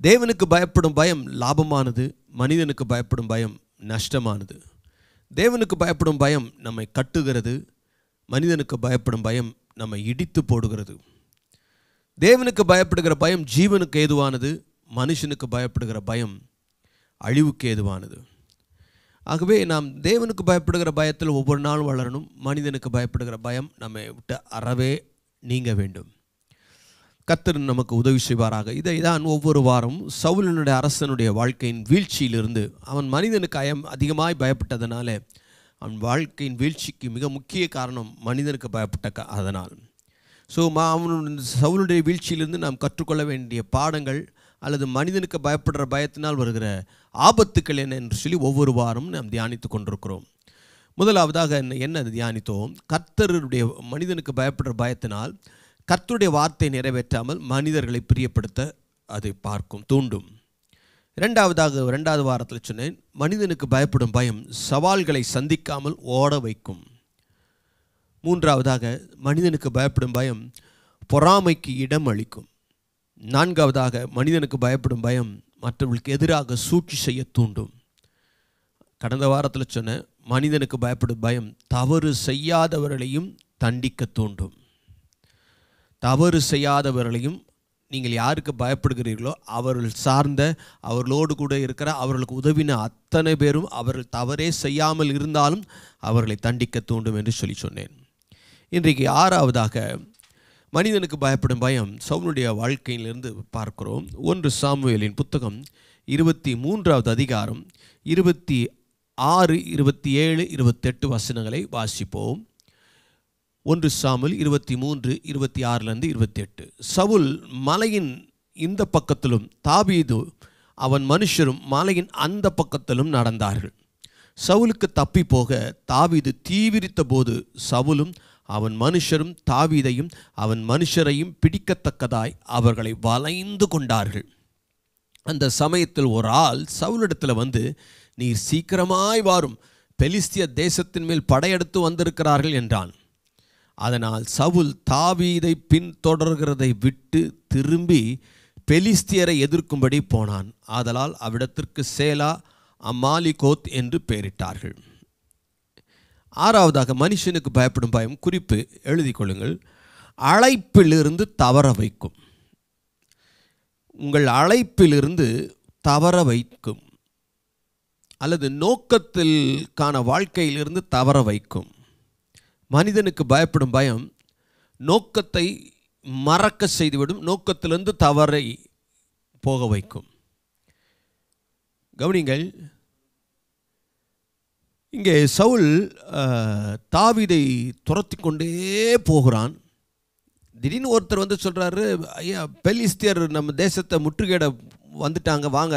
தேவனுக்கு பயப்படும் பயம் லாபமானது மனிதனுக்கு பயப்படும் பயம் நஷ்டமானது தேவனுக்கு பயப்படும் பயம் நம்மை கட்டுகிறது மனிதனுக்கு பயப்படும் பயம் நம்மை இடித்து போடுகிறது தேவனுக்கு பயப்படுகிற பயம் ஜீவனுக்கு ஏதுவானது மனுஷனுக்கு பயப்படுகிற பயம் அழிவுக்கு ஏதுவானது ஆகவே நாம் தேவனுக்கு பயப்படுகிற பயத்தில் ஒவ்வொரு நாளும் வளரணும் மனிதனுக்கு பயப்படுகிற பயம் நம்மை விட்டு அறவே நீங்க வேண்டும் கத்தர் நமக்கு உதவி செய்வாராக இதை தான் ஒவ்வொரு வாரம் சவுலனுடைய அரசனுடைய வாழ்க்கையின் வீழ்ச்சியிலிருந்து அவன் மனிதனுக்கு அயம் அதிகமாய் பயப்பட்டதுனால அவன் வாழ்க்கையின் வீழ்ச்சிக்கு மிக முக்கிய காரணம் மனிதனுக்கு பயப்பட்ட க அதனால் ஸோ மா அவனுடைய சவுலுடைய வீழ்ச்சியிலிருந்து நாம் கற்றுக்கொள்ள வேண்டிய பாடங்கள் அல்லது மனிதனுக்கு பயப்படுற பயத்தினால் வருகிற ஆபத்துக்கள் என்ன என்று சொல்லி ஒவ்வொரு வாரமும் நாம் தியானித்து கொண்டிருக்கிறோம் முதலாவதாக என்ன தியானித்தோம் கர்த்தருடைய மனிதனுக்கு பயப்படுற பயத்தினால் கர்த்தருடைய வார்த்தை நிறைவேற்றாமல் மனிதர்களை பிரியப்படுத்த அதை பார்க்கும் தூண்டும் ரெண்டாவதாக ரெண்டாவது வாரத்தில் சொன்னேன் மனிதனுக்கு பயப்படும் பயம் சவால்களை சந்திக்காமல் ஓட வைக்கும் மூன்றாவதாக மனிதனுக்கு பயப்படும் பயம் பொறாமைக்கு இடம் அளிக்கும் நான்காவதாக மனிதனுக்கு பயப்படும் பயம் மற்றவர்களுக்கு எதிராக சூழ்ச்சி செய்ய தூண்டும் கடந்த வாரத்தில் சொன்னேன் மனிதனுக்கு பயப்படும் பயம் தவறு செய்யாதவர்களையும் தண்டிக்க தூண்டும் தவறு செய்யாதவர்களையும் நீங்கள் யாருக்கு பயப்படுகிறீர்களோ அவர்கள் சார்ந்த அவர்களோடு கூட இருக்கிற அவர்களுக்கு உதவின அத்தனை பேரும் அவர்கள் தவறே செய்யாமல் இருந்தாலும் அவர்களை தண்டிக்க தூண்டும் என்று சொல்லி சொன்னேன் இன்றைக்கு ஆறாவதாக மனிதனுக்கு பயப்படும் பயம் சவுனுடைய வாழ்க்கையிலிருந்து பார்க்கிறோம் ஒன்று சாமுவேலின் புத்தகம் இருபத்தி மூன்றாவது அதிகாரம் இருபத்தி ஆறு இருபத்தி ஏழு இருபத்தெட்டு வசனங்களை வாசிப்போம் ஒன்று சாமில் இருபத்தி மூன்று இருபத்தி ஆறுலேருந்து இருபத்தி எட்டு சவுல் மலையின் இந்த பக்கத்திலும் தாபீது அவன் மனுஷரும் மலையின் அந்த பக்கத்திலும் நடந்தார்கள் சவுலுக்கு தப்பி போக தாவீது தீவிரித்த போது சவுலும் அவன் மனுஷரும் தாவீதையும் அவன் மனுஷரையும் பிடிக்கத்தக்கதாய் அவர்களை வளைந்து கொண்டார்கள் அந்த சமயத்தில் ஒரு ஆள் சவுலிடத்தில் வந்து நீர் சீக்கிரமாய் வாரும் பெலிஸ்திய தேசத்தின் மேல் படையெடுத்து வந்திருக்கிறார்கள் என்றான் அதனால் சவுல் தாவீதை பின்தொடர்கிறதை விட்டு திரும்பி பெலிஸ்தியரை எதிர்க்கும்படி போனான் ஆதலால் அவ்விடத்திற்கு சேலா அம்மாலிகோத் என்று பெயரிட்டார்கள் ஆறாவதாக மனுஷனுக்கு பயப்படும் பயம் குறிப்பு எழுதி கொள்ளுங்கள் அழைப்பிலிருந்து தவற வைக்கும் உங்கள் அழைப்பிலிருந்து தவற வைக்கும் அல்லது நோக்கத்தில் காண வாழ்க்கையிலிருந்து தவற வைக்கும் மனிதனுக்கு பயப்படும் பயம் நோக்கத்தை மறக்க செய்துவிடும் நோக்கத்திலிருந்து தவறை போக வைக்கும் கவனிங்கள் இங்கே சவுல் தாவிதை துரத்தி கொண்டே போகிறான் திடீர்னு ஒருத்தர் வந்து சொல்கிறாரு ஐயா பெலிஸ்தியர் நம்ம தேசத்தை முற்றுகையிட வந்துட்டாங்க வாங்க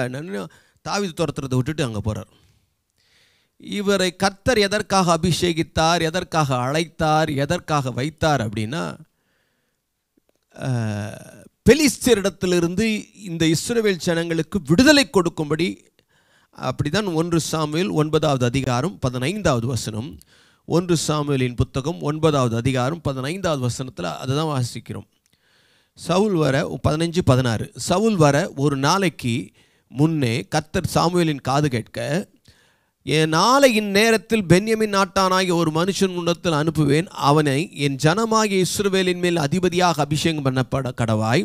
தாவிது துரத்துறதை விட்டுட்டு அங்கே போகிறார் இவரை கர்த்தர் எதற்காக அபிஷேகித்தார் எதற்காக அழைத்தார் எதற்காக வைத்தார் அப்படின்னா பெலிஸ்தரிடத்திலிருந்து இந்த இஸ்ரோவேல் ஜனங்களுக்கு விடுதலை கொடுக்கும்படி அப்படிதான் ஒன்று சாமியில் ஒன்பதாவது அதிகாரம் பதினைந்தாவது வசனம் ஒன்று சாமியலின் புத்தகம் ஒன்பதாவது அதிகாரம் பதினைந்தாவது வசனத்தில் அதை தான் வாசிக்கிறோம் சவுல் வர பதினஞ்சு பதினாறு சவுல் வர ஒரு நாளைக்கு முன்னே கத்தர் சாமுவேலின் காது கேட்க என் நாளை இந்நேரத்தில் பென்யமின் நாட்டானாகிய ஒரு மனுஷன் முன்னத்தில் அனுப்புவேன் அவனை என் ஜனமாகிய இஸ்ரவேலின் மேல் அதிபதியாக அபிஷேகம் பண்ணப்பட கடவாய்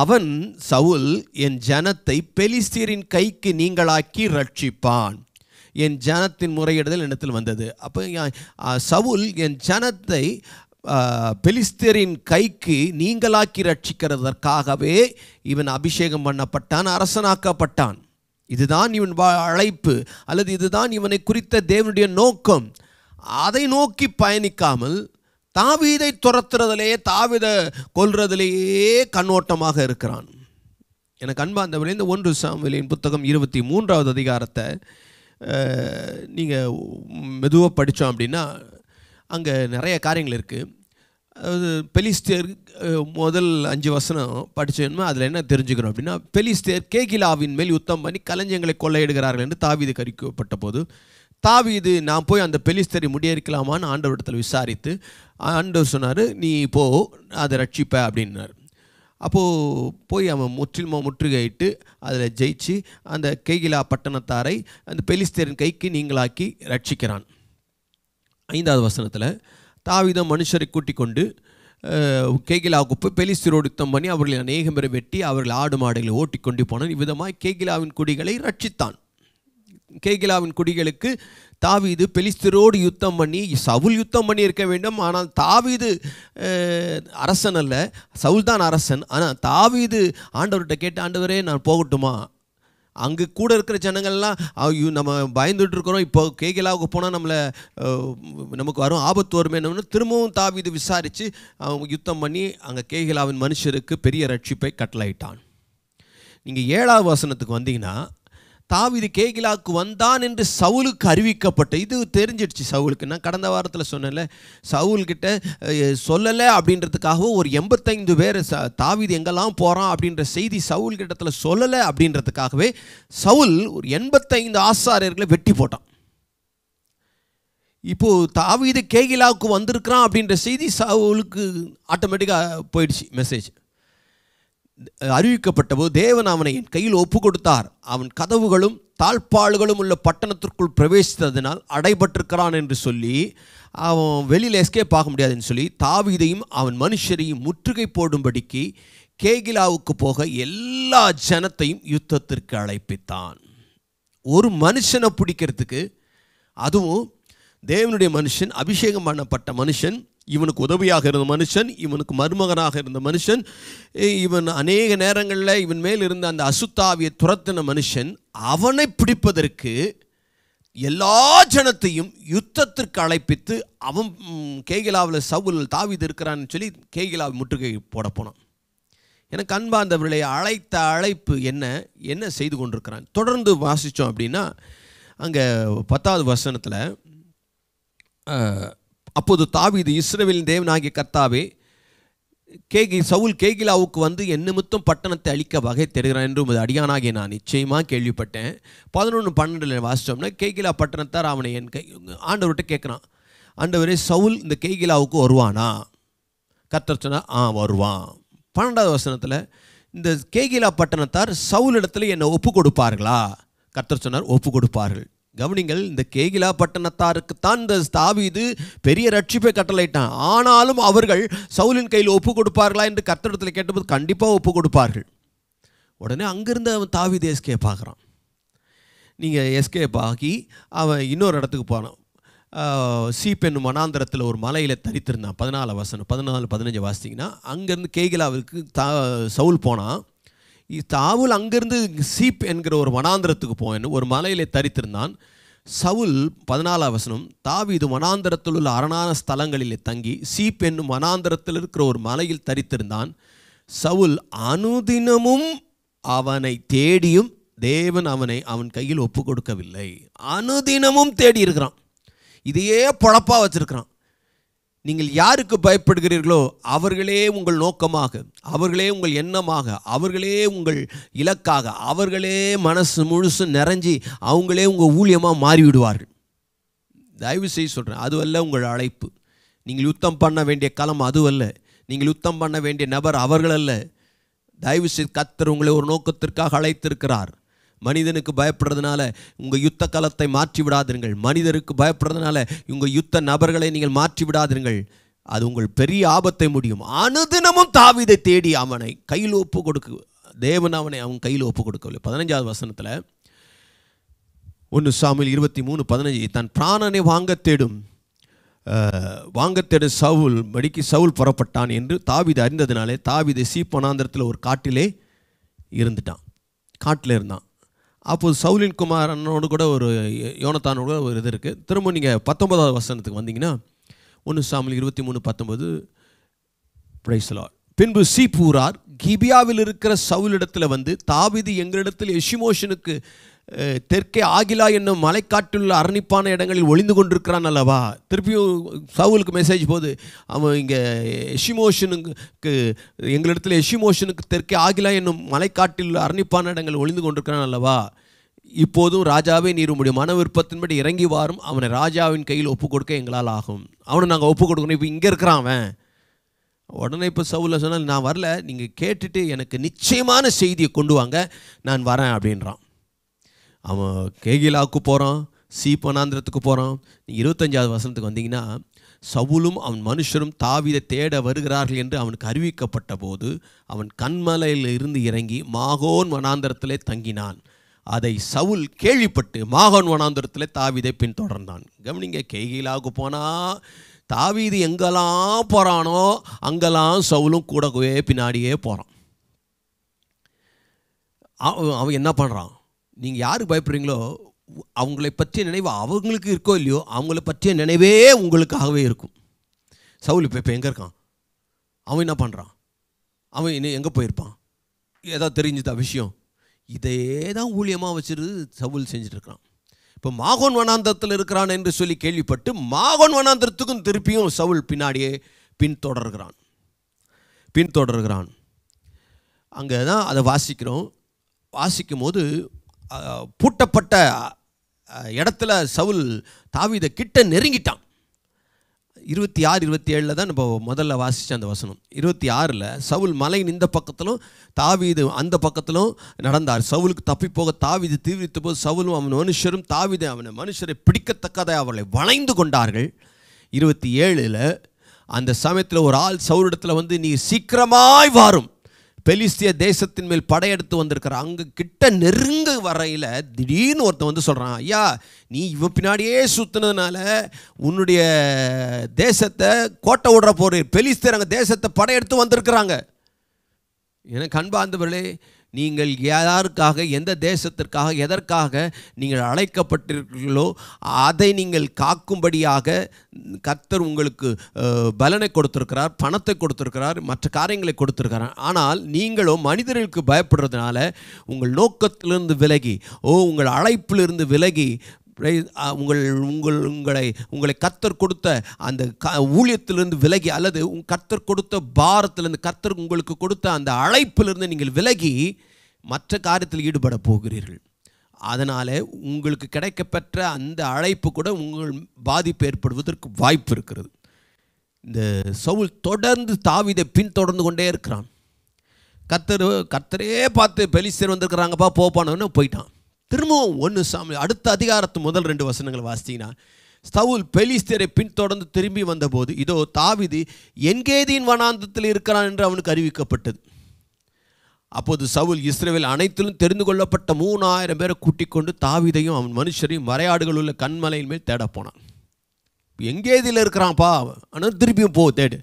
அவன் சவுல் என் ஜனத்தை பெலிஸ்தீரின் கைக்கு நீங்களாக்கி ரட்சிப்பான் என் ஜனத்தின் முறையிடுதல் இடத்தில் வந்தது அப்போ சவுல் என் ஜனத்தை பெலிஸ்தரின் கைக்கு நீங்களாக்கி ரட்சிக்கிறதற்காகவே இவன் அபிஷேகம் பண்ணப்பட்டான் அரசனாக்கப்பட்டான் இதுதான் இவன் அழைப்பு அல்லது இதுதான் இவனை குறித்த தேவனுடைய நோக்கம் அதை நோக்கி பயணிக்காமல் தாவீதை துரத்துறதுலேயே தாவித கொல்றதுலேயே கண்ணோட்டமாக இருக்கிறான் எனக்கு அன்பா அந்த விளைந்த ஒன்று சாமிலின் புத்தகம் இருபத்தி மூன்றாவது அதிகாரத்தை நீங்கள் மெதுவாக படித்தோம் அப்படின்னா அங்கே நிறைய காரியங்கள் இருக்குது அது பெலிஸ்தேர் முதல் அஞ்சு வசனம் படித்தோம்னா அதில் என்ன தெரிஞ்சுக்கிறோம் அப்படின்னா பெலிஸ்தேர் கேகிலாவின் மேல் யுத்தம் பண்ணி கலைஞங்களை கொள்ளையிடுகிறார்கள் என்று தாவீது கறிக்கப்பட்ட போது தாவீது நான் போய் அந்த பெலிஸ்தரை முடியறிக்கலாமான்னு ஆண்டவரிடத்தில் விசாரித்து ஆண்டவர் சொன்னார் நீ போ அதை ரட்சிப்ப அப்படின்னார் அப்போது போய் அவன் முற்றிலுமா முற்றுகையிட்டு அதில் ஜெயிச்சு அந்த கேகிலா பட்டணத்தாரை அந்த பெலிஸ்தரின் கைக்கு நீங்களாக்கி ரட்சிக்கிறான் ஐந்தாவது வசனத்தில் தாவிதம் மனுஷரை கூட்டிக் கொண்டு கேகிலா போய் பெலிஸ்திரோடு யுத்தம் பண்ணி அவர்களை அநேகம் பேரை வெட்டி அவர்கள் ஆடு மாடுகளை கொண்டு போனான் இவ்விதமாய் கேகிலாவின் குடிகளை ரட்சித்தான் கேகிலாவின் குடிகளுக்கு தாவிது பெலிஸ்திரோடு யுத்தம் பண்ணி சவுல் யுத்தம் பண்ணி இருக்க வேண்டும் ஆனால் தாவீது அரசன் அல்ல சவுல் தான் அரசன் ஆனால் தாவிது ஆண்டவர்கிட்ட கேட்டு ஆண்டவரே நான் போகட்டுமா அங்கே கூட இருக்கிற ஜனங்கள்லாம் ஐயோ நம்ம இருக்கிறோம் இப்போ கேகிலாவுக்கு போனால் நம்மளை நமக்கு வரும் ஆபத்து வருமேனு திரும்பவும் தாவிது விசாரித்து அவங்க யுத்தம் பண்ணி அங்கே கேகிலாவின் மனுஷருக்கு பெரிய ரட்சிப்பை கட்டளையிட்டான் நீங்கள் ஏழாவது வசனத்துக்கு வந்தீங்கன்னா தாவிது கேகிலாவுக்கு வந்தான் என்று சவுலுக்கு அறிவிக்கப்பட்ட இது தெரிஞ்சிடுச்சு சவுலுக்கு நான் கடந்த வாரத்தில் சொன்னல சவுல்கிட்ட சொல்லலை அப்படின்றதுக்காகவும் ஒரு எண்பத்தைந்து பேர் ச தாவிது எங்கெல்லாம் போகிறான் அப்படின்ற செய்தி சவுல்கிட்டத்தில் சொல்லலை அப்படின்றதுக்காகவே சவுல் ஒரு எண்பத்தைந்து ஆசாரியர்களை வெட்டி போட்டான் இப்போது தாவிது கேகிலாவுக்கு வந்திருக்கிறான் அப்படின்ற செய்தி சவுலுக்கு ஆட்டோமேட்டிக்காக போயிடுச்சு மெசேஜ் அறிவிக்கப்பட்ட போது தேவன் அவனை என் கையில் ஒப்பு கொடுத்தார் அவன் கதவுகளும் தாழ்பாடுகளும் உள்ள பட்டணத்திற்குள் பிரவேசித்ததினால் அடைபட்டிருக்கிறான் என்று சொல்லி அவன் வெளியில் எஸ்கேப் ஆக முடியாதுன்னு சொல்லி தாவிதையும் அவன் மனுஷரையும் முற்றுகை போடும்படிக்கு கேகிலாவுக்கு போக எல்லா ஜனத்தையும் யுத்தத்திற்கு அழைப்பித்தான் ஒரு மனுஷனை பிடிக்கிறதுக்கு அதுவும் தேவனுடைய மனுஷன் அபிஷேகம் பண்ணப்பட்ட மனுஷன் இவனுக்கு உதவியாக இருந்த மனுஷன் இவனுக்கு மருமகனாக இருந்த மனுஷன் இவன் அநேக நேரங்களில் இவன் மேல் இருந்த அந்த அசுத்தாவியை துரத்தின மனுஷன் அவனை பிடிப்பதற்கு எல்லா ஜனத்தையும் யுத்தத்திற்கு அழைப்பித்து அவன் கேகிலாவில் சவுல் தாவித இருக்கிறான்னு சொல்லி கேகிலாவை முற்றுகை போட போனான் எனக்கு அன்பாந்தவர்களை அழைத்த அழைப்பு என்ன என்ன செய்து கொண்டிருக்கிறான் தொடர்ந்து வாசித்தோம் அப்படின்னா அங்கே பத்தாவது வசனத்தில் அப்போது தாவிது இஸ்ரேவேலின் தேவனாகிய கர்த்தாவே கேகி சவுல் கேகிலாவுக்கு வந்து என்னமித்தும் பட்டணத்தை அழிக்க வகை தருகிறான் என்று உமது அடியானாகிய நான் நிச்சயமாக கேள்விப்பட்டேன் பதினொன்று பன்னெண்டில் வாசித்தோம்னா கேகிலா பட்டணத்தார் அவனை என் கை ஆண்டவர்கிட்ட கேட்குறான் ஆண்டவரே சவுல் இந்த கேகிலாவுக்கு வருவானா கர்த்தர் சொன்னால் ஆ வருவான் பன்னெண்டாவது வசனத்தில் இந்த கேகிலா பட்டணத்தார் சவுல் இடத்துல என்னை ஒப்பு கொடுப்பார்களா கர்த்தர் சொன்னார் ஒப்பு கொடுப்பார்கள் கவனிங்கள் இந்த கேகிலா பட்டணத்தாருக்குத்தான் இந்த தாவிது பெரிய ரட்சிப்பை கட்டளையிட்டான் ஆனாலும் அவர்கள் சவுலின் கையில் ஒப்பு கொடுப்பார்களா என்று கர்த்தடத்தில் கேட்டபோது கண்டிப்பாக ஒப்பு கொடுப்பார்கள் உடனே அங்கிருந்து அவன் தாவிது எஸ்கே பார்க்குறான் நீங்கள் எஸ்கே ஆகி அவன் இன்னொரு இடத்துக்கு போனான் சீப்பெண் மனாந்திரத்தில் ஒரு மலையில் தரித்திருந்தான் பதினாலு வசனம் பதினாலு பதினஞ்சு வாசித்தீங்கன்னா அங்கேருந்து கேகிலாவிற்கு தா சவுல் போனான் தாவுல் அங்கிருந்து சீப் என்கிற ஒரு வனாந்திரத்துக்கு போயின்னு ஒரு மலையிலே தரித்திருந்தான் சவுல் பதினாலாம் வசனம் தாவி இது வனாந்திரத்தில் உள்ள அரணான ஸ்தலங்களிலே தங்கி சீப் என்னும் வனாந்திரத்தில் இருக்கிற ஒரு மலையில் தரித்திருந்தான் சவுல் அனுதினமும் அவனை தேடியும் தேவன் அவனை அவன் கையில் ஒப்பு கொடுக்கவில்லை அனுதினமும் தேடி இருக்கிறான் இதையே பொழப்பாக வச்சுருக்கிறான் நீங்கள் யாருக்கு பயப்படுகிறீர்களோ அவர்களே உங்கள் நோக்கமாக அவர்களே உங்கள் எண்ணமாக அவர்களே உங்கள் இலக்காக அவர்களே மனசு முழுசு நிறைஞ்சி அவங்களே உங்கள் ஊழியமாக மாறிவிடுவார்கள் தயவு செய்து சொல்கிறேன் அதுவல்ல உங்கள் அழைப்பு நீங்கள் யுத்தம் பண்ண வேண்டிய களம் அதுவல்ல நீங்கள் யுத்தம் பண்ண வேண்டிய நபர் அவர்கள் அல்ல தயவு செய்து கத்தர் உங்களை ஒரு நோக்கத்திற்காக அழைத்திருக்கிறார் மனிதனுக்கு பயப்படுறதுனால உங்கள் யுத்த காலத்தை மாற்றி விடாதீர்கள் மனிதருக்கு பயப்படுறதுனால உங்கள் யுத்த நபர்களை நீங்கள் மாற்றி விடாதீர்கள் அது உங்கள் பெரிய ஆபத்தை முடியும் அனுதினமும் தாவிதை தேடி அவனை கையில் ஒப்பு கொடுக்க தேவன் அவனை அவன் கையில் ஒப்பு கொடுக்கவில்லை பதினஞ்சாவது வசனத்தில் ஒன்று சாமியில் இருபத்தி மூணு பதினஞ்சு தன் பிராணனை வாங்க தேடும் வாங்க தேடும் சவுல் மடிக்கு சவுல் புறப்பட்டான் என்று தாவிதை அறிந்ததினாலே தாவிதை சீப்பனாந்திரத்தில் ஒரு காட்டிலே இருந்துட்டான் காட்டில் இருந்தான் அப்போது சவுலின் குமார் கூட ஒரு யோனத்தானோட கூட ஒரு இது இருக்குது திரும்ப நீங்கள் பத்தொன்பதாவது வசனத்துக்கு வந்தீங்கன்னா ஒன்று சாமில் இருபத்தி மூணு பத்தொம்பது பிரைஸ்லா பின்பு பூரார் கிபியாவில் இருக்கிற சவுலிடத்தில் வந்து தாவிது எங்களிடத்தில் எஷிமோஷனுக்கு தெற்கே ஆகிலா என்னும் மலைக்காட்டில் அரணிப்பான இடங்களில் ஒளிந்து கொண்டிருக்கிறான் அல்லவா திருப்பியும் சவுலுக்கு மெசேஜ் போது அவன் இங்கே எஷிமோஷனுக்கு எங்களிடத்தில் எஷிமோஷனுக்கு தெற்கே ஆகிலா என்னும் மலைக்காட்டில் அரணிப்பான இடங்கள் ஒளிந்து கொண்டிருக்கிறான் அல்லவா இப்போதும் ராஜாவே நீர் உங்களுடைய மன விருப்பத்தின்படி இறங்கி வாரும் அவனை ராஜாவின் கையில் ஒப்பு கொடுக்க எங்களால் ஆகும் அவனை நாங்கள் ஒப்பு கொடுக்கணும் இப்போ இங்கே இருக்கிறான் அவன் உடனே இப்போ சவுல சொன்னால் நான் வரல நீங்கள் கேட்டுட்டு எனக்கு நிச்சயமான செய்தியை கொண்டு வாங்க நான் வரேன் அப்படின்றான் அவன் கேகிலாவுக்கு போகிறான் சீப்பனாந்திரத்துக்கு போகிறான் இருபத்தஞ்சாவது வசனத்துக்கு வந்தீங்கன்னா சவுலும் அவன் மனுஷரும் தாவிதை தேட வருகிறார்கள் என்று அவனுக்கு அறிவிக்கப்பட்ட போது அவன் கண்மலையில் இருந்து இறங்கி மாகோன் வனாந்திரத்திலே தங்கினான் அதை சவுல் கேள்விப்பட்டு மாகோன் வனாந்திரத்தில் தாவிதை பின்தொடர்ந்தான் கவனிங்க கேகிலாவுக்கு போனால் தாவீது எங்கெல்லாம் போகிறானோ அங்கெல்லாம் சவுலும் கூடவே பின்னாடியே போகிறான் அவன் என்ன பண்ணுறான் நீங்கள் யாருக்கு பயப்படுறீங்களோ அவங்களை பற்றிய நினைவு அவங்களுக்கு இருக்கோ இல்லையோ அவங்கள பற்றிய நினைவே உங்களுக்காகவே இருக்கும் சவுல் இப்போ இப்போ எங்கே இருக்கான் அவன் என்ன பண்ணுறான் அவன் இன்னும் எங்கே போயிருப்பான் ஏதாவது தெரிஞ்சுதா விஷயம் இதையே தான் ஊழியமாக வச்சுருது சவுல் செஞ்சிட்ருக்கிறான் இப்போ மாகோன் வனாந்தரத்தில் இருக்கிறான் என்று சொல்லி கேள்விப்பட்டு மாகோன் வனாந்தரத்துக்கும் திருப்பியும் சவுல் பின்னாடியே பின்தொடர்கிறான் பின்தொடர்கிறான் அங்கே தான் அதை வாசிக்கிறோம் வாசிக்கும் போது பூட்டப்பட்ட இடத்துல சவுல் தாவித கிட்ட நெருங்கிட்டான் இருபத்தி ஆறு இருபத்தி ஏழில் தான் நம்ம முதல்ல வாசித்த அந்த வசனம் இருபத்தி ஆறில் சவுல் மலையின் இந்த பக்கத்திலும் தாவீது அந்த பக்கத்திலும் நடந்தார் சவுலுக்கு தப்பி போக தாவிது தீவிரித்த போது சவுலும் அவன் மனுஷரும் தாவீது அவனை மனுஷரை பிடிக்கத்தக்கதை அவர்களை வளைந்து கொண்டார்கள் இருபத்தி ஏழில் அந்த சமயத்தில் ஒரு ஆள் சவுரிடத்தில் வந்து நீ சீக்கிரமாய் வாரும் பெலிஸ்திய தேசத்தின் மேல் படையெடுத்து வந்திருக்கிற அங்கே கிட்ட நெருங்க வரையில் திடீர்னு ஒருத்தன் வந்து சொல்கிறான் ஐயா நீ இவன் பின்னாடியே சுற்றுனதுனால உன்னுடைய தேசத்தை கோட்டை விடுற போறீர் பெலிஸ்தியர் அங்கே தேசத்தை படையெடுத்து வந்திருக்கிறாங்க எனக்கு அன்பாந்தவர்களே நீங்கள் யாருக்காக எந்த தேசத்திற்காக எதற்காக நீங்கள் அழைக்கப்பட்டிருக்கிறீர்களோ அதை நீங்கள் காக்கும்படியாக கத்தர் உங்களுக்கு பலனை கொடுத்துருக்கிறார் பணத்தை கொடுத்துருக்கிறார் மற்ற காரியங்களை கொடுத்துருக்கிறார் ஆனால் நீங்களோ மனிதர்களுக்கு பயப்படுறதுனால உங்கள் நோக்கத்திலிருந்து விலகி ஓ உங்கள் அழைப்பிலிருந்து விலகி Uh, உங்கள் உங்கள் உங்களை உங்களை கத்தர் கொடுத்த அந்த க ஊழியத்திலிருந்து விலகி அல்லது உங் கத்தர் கொடுத்த பாரத்திலிருந்து கத்தர் உங்களுக்கு கொடுத்த அந்த அழைப்பிலிருந்து நீங்கள் விலகி மற்ற காரியத்தில் ஈடுபட போகிறீர்கள் அதனால் உங்களுக்கு கிடைக்கப்பெற்ற அந்த அழைப்பு கூட உங்கள் பாதிப்பு ஏற்படுவதற்கு வாய்ப்பு இருக்கிறது இந்த சவுல் தொடர்ந்து தாவிதை பின்தொடர்ந்து கொண்டே இருக்கிறான் கத்தர் கத்தரே பார்த்து பெலிசியர் வந்திருக்கிறாங்கப்பா போப்பானவன்னு போயிட்டான் திரும்பவும் ஒன்று சாமி அடுத்த அதிகாரத்து முதல் ரெண்டு வசனங்கள் வாசித்தீங்கன்னா ஸ்தவுல் பெலிஸ்தரை பின்தொடர்ந்து திரும்பி வந்தபோது இதோ தாவிது எங்கேதீன் வனாந்தத்தில் இருக்கிறான் என்று அவனுக்கு அறிவிக்கப்பட்டது அப்போது சவுல் இஸ்ரேவில் அனைத்திலும் தெரிந்து கொள்ளப்பட்ட மூணாயிரம் பேரை கூட்டிக் கொண்டு தாவிதையும் அவன் மனுஷரையும் மறையாடுகள் உள்ள கண்மலையின் மேல் தேடப்போனான் போனான் இதில் இருக்கிறான்ப்பா ஆனால் திருப்பியும் போ தேடு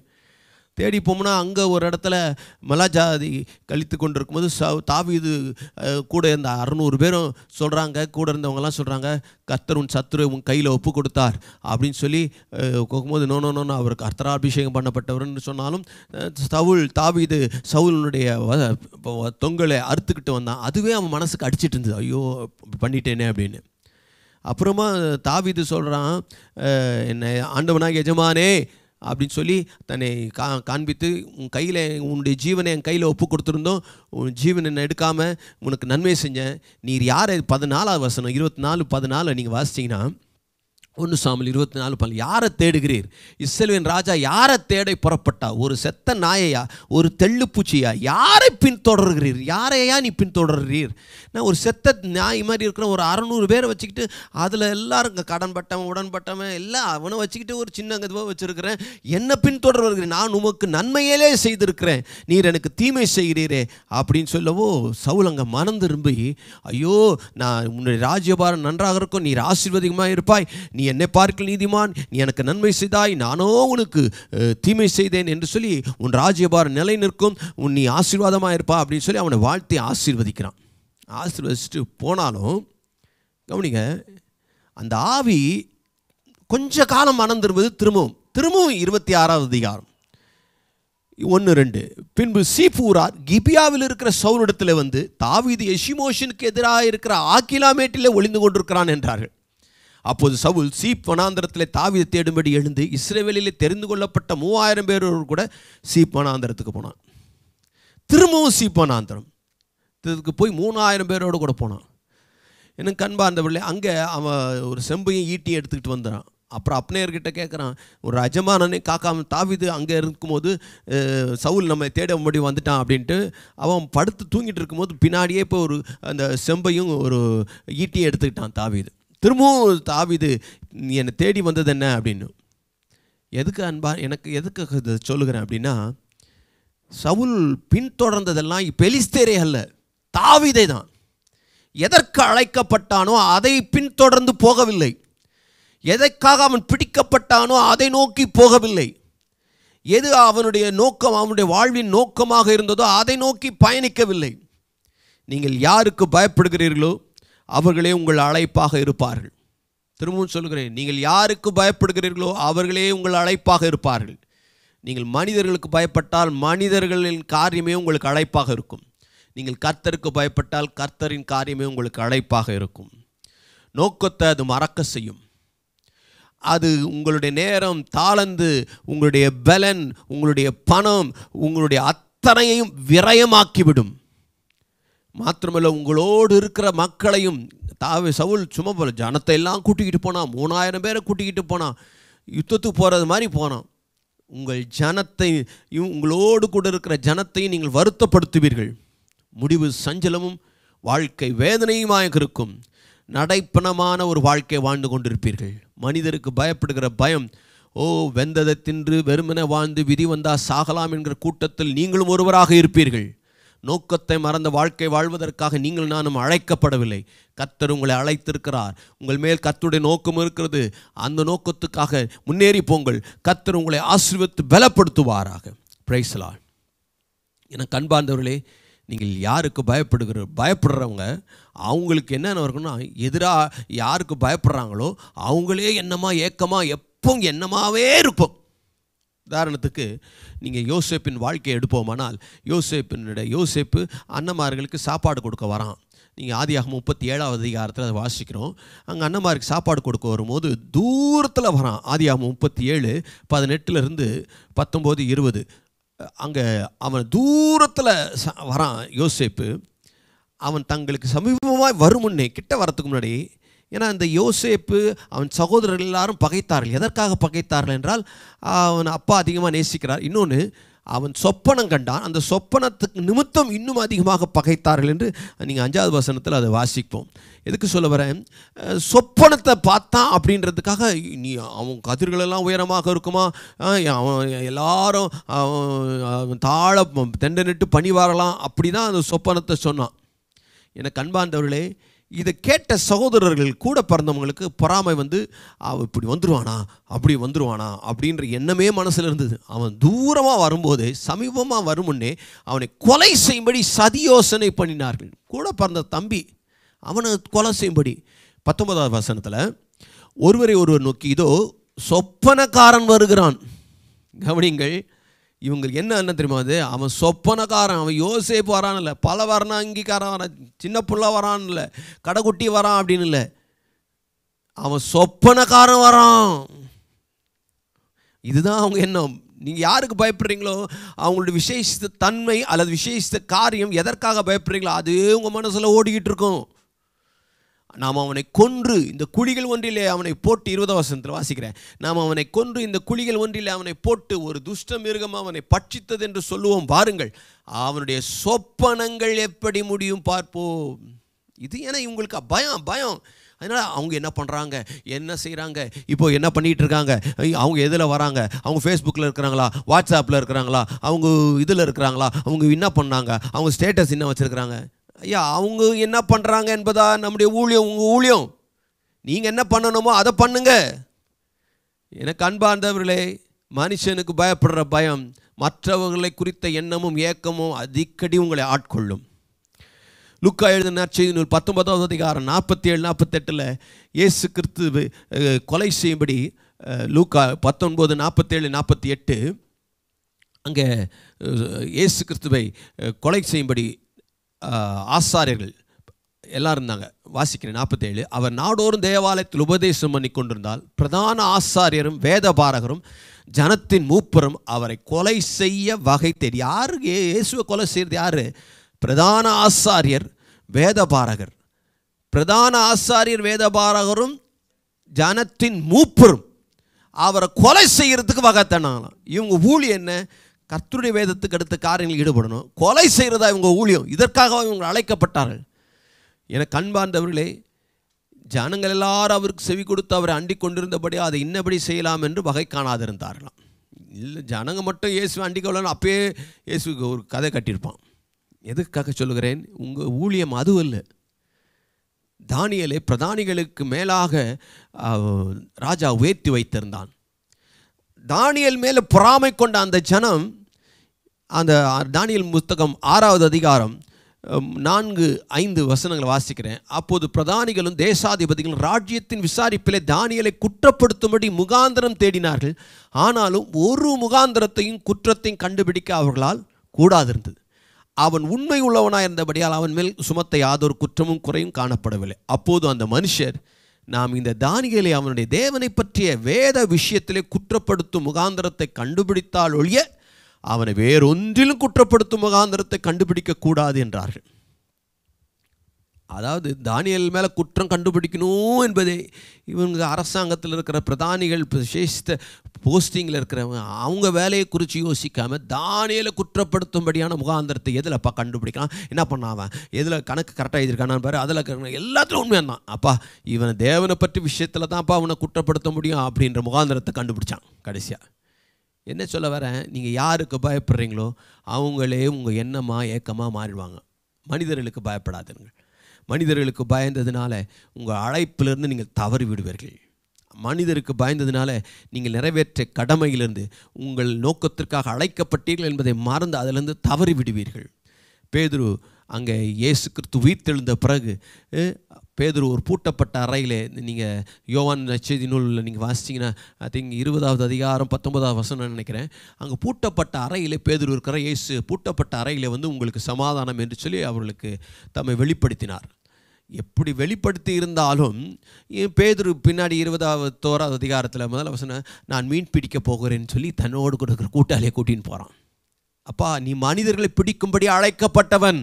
தேடி போம்னா அங்கே ஒரு இடத்துல மலாஜாதி கழித்து கொண்டு இருக்கும்போது ச தாவிது கூட இருந்த அறநூறு பேரும் சொல்கிறாங்க கூட இருந்தவங்கலாம் சொல்கிறாங்க கர்த்தர் உன் சத்துரு உன் கையில் ஒப்பு கொடுத்தார் அப்படின்னு சொல்லி கோக்கும்போது நோனோ நோ அவருக்கு அர்த்தராபிஷேகம் பண்ணப்பட்டவர்னு சொன்னாலும் சவுல் தாவிது சவுலனுடைய தொங்கலை அறுத்துக்கிட்டு வந்தான் அதுவே அவன் மனசுக்கு அடிச்சிட்டு இருந்தது ஐயோ பண்ணிட்டேனே அப்படின்னு அப்புறமா தாவிது சொல்கிறான் என்ன ஆண்டவனாக எஜமானே அப்படின்னு சொல்லி தன்னை கா காண்பித்து உன் கையில் உன்னுடைய ஜீவனை என் கையில் ஒப்பு கொடுத்துருந்தோம் உன் ஜீவனை எடுக்காமல் உனக்கு நன்மை செஞ்சேன் நீர் யார் பதினாலாவது வசனம் இருபத்தி நாலு பதினாலு நீங்கள் வாசிச்சிங்கன்னா ஒன்று சாமல் இருபத்தி நாலு பல் யாரை தேடுகிறீர் இஸ்ரேலின் ராஜா யாரை தேட புறப்பட்டா ஒரு செத்த நாயையா ஒரு தெள்ளுப்பூச்சியா யாரை பின்தொடர்கிறீர் யாரையா நீ பின்தொடர்கிறீர் நான் ஒரு செத்த நியாய மாதிரி இருக்கிற ஒரு அறநூறு பேரை வச்சுக்கிட்டு அதில் எல்லாரும் கடன்பட்டவன் உடன்பட்டவன் எல்லாம் அவனை வச்சுக்கிட்டு ஒரு சின்ன இதுவாக வச்சுருக்கிறேன் என்ன பின்தொடர் வருகிறேன் நான் உமக்கு நன்மையிலே செய்திருக்கிறேன் நீர் எனக்கு தீமை செய்கிறீரே அப்படின்னு சொல்லவோ சவுலங்க மனம் திரும்பி ஐயோ நான் உன்னுடைய ராஜ்யபாரம் நன்றாக இருக்கும் நீர் ஆசீர்வதிகமாக இருப்பாய் நீ என்னை பார்க்க நீதிமான் நீ எனக்கு நன்மை செய்தாய் நானோ உனக்கு தீமை செய்தேன் என்று சொல்லி உன் ராஜ்யபாரம் நிலை நிற்கும் உன் நீ ஆசீர்வாதமாக இருப்பா அப்படின்னு சொல்லி அவனை வாழ்த்தி ஆசீர்வதிக்கிறான் ஆசீர்வதிச்சுட்டு போனாலும் கவனிங்க அந்த ஆவி கொஞ்ச காலம் அனந்திருப்பது திரும்பவும் திரும்பவும் இருபத்தி ஆறாவது அதிகாரம் ஒன்று ரெண்டு பின்பு சீபூரார் கிபியாவில் இருக்கிற சௌரிடத்தில் வந்து தாவீது எஷிமோஷனுக்கு எதிராக இருக்கிற ஆக்கிலாமேட்டிலே ஒளிந்து கொண்டிருக்கிறான் என்றார்கள் அப்போது சவுல் சீப் வனாந்திரத்தில் தாவித தேடும்படி எழுந்து இஸ்ரேவேலிலே தெரிந்து கொள்ளப்பட்ட மூவாயிரம் பேரோடு கூட சீப் வனாந்திரத்துக்கு போனான் திரும்பவும் சீப் வனாந்திரம் இதுக்கு போய் மூணாயிரம் பேரோடு கூட போனான் எனக்கு கண்பா அந்த பிள்ளை அங்கே அவன் ஒரு செம்பையும் ஈட்டி எடுத்துக்கிட்டு வந்துடான் அப்புறம் அப்னேயர்கிட்ட கேட்குறான் ஒரு அஜமானனே காக்காம தாவிது அங்கே இருக்கும்போது சவுல் நம்ம தேடும்படி வந்துட்டான் அப்படின்ட்டு அவன் படுத்து தூங்கிட்டு இருக்கும்போது பின்னாடியே இப்போ ஒரு அந்த செம்பையும் ஒரு ஈட்டியும் எடுத்துக்கிட்டான் தாவிது திரும்பவும் தாவிது என்னை தேடி வந்தது என்ன அப்படின்னு எதுக்கு அன்பா எனக்கு எதுக்கு சொல்லுகிறேன் அப்படின்னா சவுல் பின்தொடர்ந்ததெல்லாம் பெலிஸ்தேரே அல்ல தாவிதை தான் எதற்கு அழைக்கப்பட்டானோ அதை பின்தொடர்ந்து போகவில்லை எதற்காக அவன் பிடிக்கப்பட்டானோ அதை நோக்கி போகவில்லை எது அவனுடைய நோக்கம் அவனுடைய வாழ்வின் நோக்கமாக இருந்ததோ அதை நோக்கி பயணிக்கவில்லை நீங்கள் யாருக்கு பயப்படுகிறீர்களோ அவர்களே உங்கள் அழைப்பாக இருப்பார்கள் திரும்பவும் சொல்கிறேன் நீங்கள் யாருக்கு பயப்படுகிறீர்களோ அவர்களே உங்கள் அழைப்பாக இருப்பார்கள் நீங்கள் மனிதர்களுக்கு பயப்பட்டால் மனிதர்களின் காரியமே உங்களுக்கு அழைப்பாக இருக்கும் நீங்கள் கர்த்தருக்கு பயப்பட்டால் கர்த்தரின் காரியமே உங்களுக்கு அழைப்பாக இருக்கும் நோக்கத்தை அது மறக்க செய்யும் அது உங்களுடைய நேரம் தாளந்து உங்களுடைய பலன் உங்களுடைய பணம் உங்களுடைய அத்தனையையும் விரயமாக்கிவிடும் மாத்திரமல்ல உங்களோடு இருக்கிற மக்களையும் தாவே சவுல் சும்மா போல ஜனத்தை எல்லாம் கூட்டிக்கிட்டு போனால் மூணாயிரம் பேரை கூட்டிக்கிட்டு போனான் யுத்தத்துக்கு போகிறது மாதிரி போனான் உங்கள் ஜனத்தை உங்களோடு கூட இருக்கிற ஜனத்தையும் நீங்கள் வருத்தப்படுத்துவீர்கள் முடிவு சஞ்சலமும் வாழ்க்கை வேதனையுமாக இருக்கும் நடைப்பணமான ஒரு வாழ்க்கையை வாழ்ந்து கொண்டிருப்பீர்கள் மனிதருக்கு பயப்படுகிற பயம் ஓ வெந்ததை தின்று வெறுமன வாழ்ந்து விதி வந்தால் சாகலாம் என்கிற கூட்டத்தில் நீங்களும் ஒருவராக இருப்பீர்கள் நோக்கத்தை மறந்த வாழ்க்கை வாழ்வதற்காக நீங்கள் நானும் அழைக்கப்படவில்லை கத்தர் உங்களை அழைத்திருக்கிறார் உங்கள் மேல் கத்துடைய நோக்கம் இருக்கிறது அந்த நோக்கத்துக்காக முன்னேறி போங்கள் கத்தர் உங்களை ஆசிர்வத்து பலப்படுத்துவாராக பிரைஸ்லால் என கண்பார்ந்தவர்களே நீங்கள் யாருக்கு பயப்படுகிற பயப்படுறவங்க அவங்களுக்கு என்னென்ன இருக்குன்னா எதிராக யாருக்கு பயப்படுறாங்களோ அவங்களே என்னமா ஏக்கமாக எப்பவும் என்னமாவே இருப்போம் உதாரணத்துக்கு நீங்கள் யோசேப்பின் வாழ்க்கையை எடுப்போமானால் யோசேப்பினுடைய யோசேப்பு அன்னமார்களுக்கு சாப்பாடு கொடுக்க வரான் நீங்கள் ஆதியாக முப்பத்தி ஏழாவது அதிகாரத்தில் அதை வாசிக்கிறோம் அங்கே அன்னமாருக்கு சாப்பாடு கொடுக்க வரும்போது தூரத்தில் வரான் ஆதியாக முப்பத்தி ஏழு பதினெட்டுலேருந்து பத்தொம்போது இருபது அங்கே அவன் தூரத்தில் ச வரான் யோசேப்பு அவன் தங்களுக்கு சமீபமாக வரும் முன்னே கிட்ட வரத்துக்கு முன்னாடி ஏன்னா இந்த யோசேப்பு அவன் சகோதரர்கள் எல்லாரும் பகைத்தார்கள் எதற்காக பகைத்தார்கள் என்றால் அவன் அப்பா அதிகமாக நேசிக்கிறார் இன்னொன்று அவன் சொப்பனம் கண்டான் அந்த சொப்பனத்துக்கு நிமித்தம் இன்னும் அதிகமாக பகைத்தார்கள் என்று நீங்கள் அஞ்சாவது வசனத்தில் அதை வாசிப்போம் எதுக்கு சொல்ல வரேன் சொப்பனத்தை பார்த்தான் அப்படின்றதுக்காக நீ அவன் கதிர்களெல்லாம் உயரமாக இருக்குமா அவன் எல்லாரும் அவன் தாழ தெண்டனிட்டு பணி வரலாம் அப்படி தான் அந்த சொப்பனத்தை சொன்னான் எனக்கு அன்பார்ந்தவர்களே இதை கேட்ட சகோதரர்கள் கூட பிறந்தவங்களுக்கு பொறாமை வந்து அவன் இப்படி வந்துடுவானா அப்படி வந்துடுவானா அப்படின்ற எண்ணமே மனசில் இருந்தது அவன் தூரமாக வரும்போது சமீபமாக வரும் முன்னே அவனை கொலை செய்யும்படி சதி யோசனை பண்ணினார்கள் கூட பிறந்த தம்பி அவனை கொலை செய்யும்படி பத்தொன்பதாவது வசனத்தில் ஒருவரை ஒருவர் நோக்கி இதோ சொப்பனக்காரன் வருகிறான் கவனிங்கள் இவங்களுக்கு என்ன என்ன தெரியுமா அது அவன் சொப்பனக்காரன் அவன் யோசிப்பு வரான் இல்லை பல வரண அங்கீகாரம் வரான் சின்ன புள்ள வரான் இல்லை கடைக்குட்டி வரான் அப்படின்னு இல்லை அவன் சொப்பனக்காரன் வரான் இதுதான் அவங்க என்ன நீங்கள் யாருக்கு பயப்படுறீங்களோ அவங்களுடைய விசேஷித்த தன்மை அல்லது விசேஷித்த காரியம் எதற்காக பயப்படுறீங்களோ அது உங்கள் மனசில் ஓடிக்கிட்டு இருக்கும் நாம் அவனை கொன்று இந்த குழிகள் ஒன்றிலே அவனை போட்டு இருபதாம் வசனத்தில் வாசிக்கிறேன் நாம் அவனை கொன்று இந்த குழிகள் ஒன்றிலே அவனை போட்டு ஒரு துஷ்ட மிருகம் அவனை பட்சித்தது என்று சொல்லுவோம் பாருங்கள் அவனுடைய சொப்பனங்கள் எப்படி முடியும் பார்ப்போம் இது ஏன்னா இவங்களுக்கு பயம் பயம் அதனால் அவங்க என்ன பண்ணுறாங்க என்ன செய்கிறாங்க இப்போது என்ன பண்ணிகிட்ருக்காங்க இருக்காங்க அவங்க எதில் வராங்க அவங்க ஃபேஸ்புக்கில் இருக்கிறாங்களா வாட்ஸ்அப்பில் இருக்கிறாங்களா அவங்க இதில் இருக்கிறாங்களா அவங்க என்ன பண்ணாங்க அவங்க ஸ்டேட்டஸ் என்ன வச்சுருக்கிறாங்க ஐயா அவங்க என்ன பண்ணுறாங்க என்பதா நம்முடைய ஊழியம் உங்கள் ஊழியம் நீங்கள் என்ன பண்ணணுமோ அதை பண்ணுங்க எனக்கு அன்பார்ந்தவர்களே மனுஷனுக்கு பயப்படுற பயம் மற்றவர்களை குறித்த எண்ணமும் ஏக்கமும் அடிக்கடி உங்களை ஆட்கொள்ளும் லுக்கா எழுதின நற்செய்தி நூல் பத்தொன்பதாவது அதிகாரம் நாற்பத்தி ஏழு நாற்பத்தெட்டில் இயேசு கிறிஸ்து கொலை செய்யும்படி லூக்கா பத்தொன்பது நாற்பத்தேழு நாற்பத்தி எட்டு அங்கே இயேசு கிறிஸ்துவை கொலை செய்யும்படி ஆசாரியர்கள் எல்லாம் இருந்தாங்க வாசிக்கிறேன் நாற்பத்தேழு அவர் நாடோறும் தேவாலயத்தில் உபதேசம் பண்ணி கொண்டிருந்தால் பிரதான ஆசாரியரும் வேதபாரகரும் ஜனத்தின் மூப்பரும் அவரை கொலை செய்ய வகை தேடி யாருக்கு இயேசுவை கொலை செய்கிறது யார் பிரதான ஆசாரியர் வேதபாரகர் பிரதான ஆசாரியர் வேதபாரகரும் ஜனத்தின் மூப்பரும் அவரை கொலை செய்கிறதுக்கு வகை தனாலாம் இவங்க ஊழி என்ன கர்த்தருடைய வேதத்துக்கு அடுத்த காரியங்களில் ஈடுபடணும் கொலை செய்கிறதா இவங்க ஊழியம் இதற்காக இவங்க அழைக்கப்பட்டார்கள் என கண்பார்ந்தவர்களே ஜனங்கள் எல்லாரும் அவருக்கு செவி கொடுத்து அவரை அண்டி கொண்டிருந்தபடியாக அதை இன்னபடி செய்யலாம் என்று வகை காணாதிருந்தார்களாம் இல்லை ஜனங்கள் மட்டும் இயேசு அண்டிக்கொள்ளணும் அப்பயே இயேசுக்கு ஒரு கதை கட்டியிருப்பான் எதுக்காக சொல்லுகிறேன் உங்கள் ஊழியம் அதுவும் இல்லை தானியலை பிரதானிகளுக்கு மேலாக ராஜா உயர்த்தி வைத்திருந்தான் தானியல் மேலே பொறாமை கொண்ட அந்த ஜனம் அந்த தானியல் புத்தகம் ஆறாவது அதிகாரம் நான்கு ஐந்து வசனங்களை வாசிக்கிறேன் அப்போது பிரதானிகளும் தேசாதிபதிகளும் ராஜ்யத்தின் விசாரிப்பிலே தானியலை குற்றப்படுத்தும்படி முகாந்திரம் தேடினார்கள் ஆனாலும் ஒரு முகாந்திரத்தையும் குற்றத்தையும் கண்டுபிடிக்க அவர்களால் கூடாதிருந்தது அவன் உண்மை உள்ளவனாக இருந்தபடியால் அவன் மேல் சுமத்த யாதொரு குற்றமும் குறையும் காணப்படவில்லை அப்போது அந்த மனுஷர் நாம் இந்த தானியலை அவனுடைய தேவனை பற்றிய வேத விஷயத்திலே குற்றப்படுத்தும் முகாந்திரத்தை கண்டுபிடித்தால் ஒழிய அவனை வேறொன்றிலும் குற்றப்படுத்தும் முகாந்திரத்தை கண்டுபிடிக்க கூடாது என்றார்கள் அதாவது தானியல் மேலே குற்றம் கண்டுபிடிக்கணும் என்பதே இவங்க அரசாங்கத்தில் இருக்கிற பிரதானிகள் விசேஷித்த போஸ்டிங்கில் இருக்கிறவங்க அவங்க வேலையை குறித்து யோசிக்காமல் தானியலை குற்றப்படுத்தும்படியான முகாந்திரத்தை எதில் அப்பா கண்டுபிடிக்கலாம் என்ன பண்ணாவன் எதில் கணக்கு கரெக்டாக எழுதியிருக்கானான் பாரு அதில் எல்லாத்துலையும் உண்மையாக தான் அப்பா இவனை தேவனை பற்றி விஷயத்தில் தான் அப்பா அவனை குற்றப்படுத்த முடியும் அப்படின்ற முகாந்திரத்தை கண்டுபிடிச்சான் கடைசியாக என்ன சொல்ல வரேன் நீங்கள் யாருக்கு பயப்படுறீங்களோ அவங்களே உங்கள் எண்ணமாக ஏக்கமாக மாறிடுவாங்க மனிதர்களுக்கு பயப்படாதீர்கள் மனிதர்களுக்கு பயந்ததுனால உங்கள் அழைப்பிலிருந்து நீங்கள் தவறி விடுவீர்கள் மனிதருக்கு பயந்ததுனால நீங்கள் நிறைவேற்ற கடமையிலிருந்து உங்கள் நோக்கத்திற்காக அழைக்கப்பட்டீர்கள் என்பதை மறந்து அதிலிருந்து தவறி விடுவீர்கள் பேதுரு அங்கே இயேசு கிறிஸ்து உயிர்த்தெழுந்த பிறகு பேதர் ஒரு பூட்டப்பட்ட அறையில் நீங்கள் யோவான் செய்தி நூலில் நீங்கள் வாசிச்சிங்கன்னா ஐ திங்க் இருபதாவது அதிகாரம் பத்தொன்பதாவது வசனம் நினைக்கிறேன் அங்கே பூட்டப்பட்ட அறையில் பேதர் இருக்கிற இயேசு பூட்டப்பட்ட அறையில் வந்து உங்களுக்கு சமாதானம் என்று சொல்லி அவர்களுக்கு தம்மை வெளிப்படுத்தினார் எப்படி வெளிப்படுத்தி இருந்தாலும் பேதுரு பின்னாடி இருபதாவது தோறாவது அதிகாரத்தில் முதல்ல வசனம் நான் மீன் பிடிக்க போகிறேன்னு சொல்லி தன்னோடு கொடுக்குற கூட்டாளியை கூட்டின்னு போகிறான் அப்பா நீ மனிதர்களை பிடிக்கும்படி அழைக்கப்பட்டவன்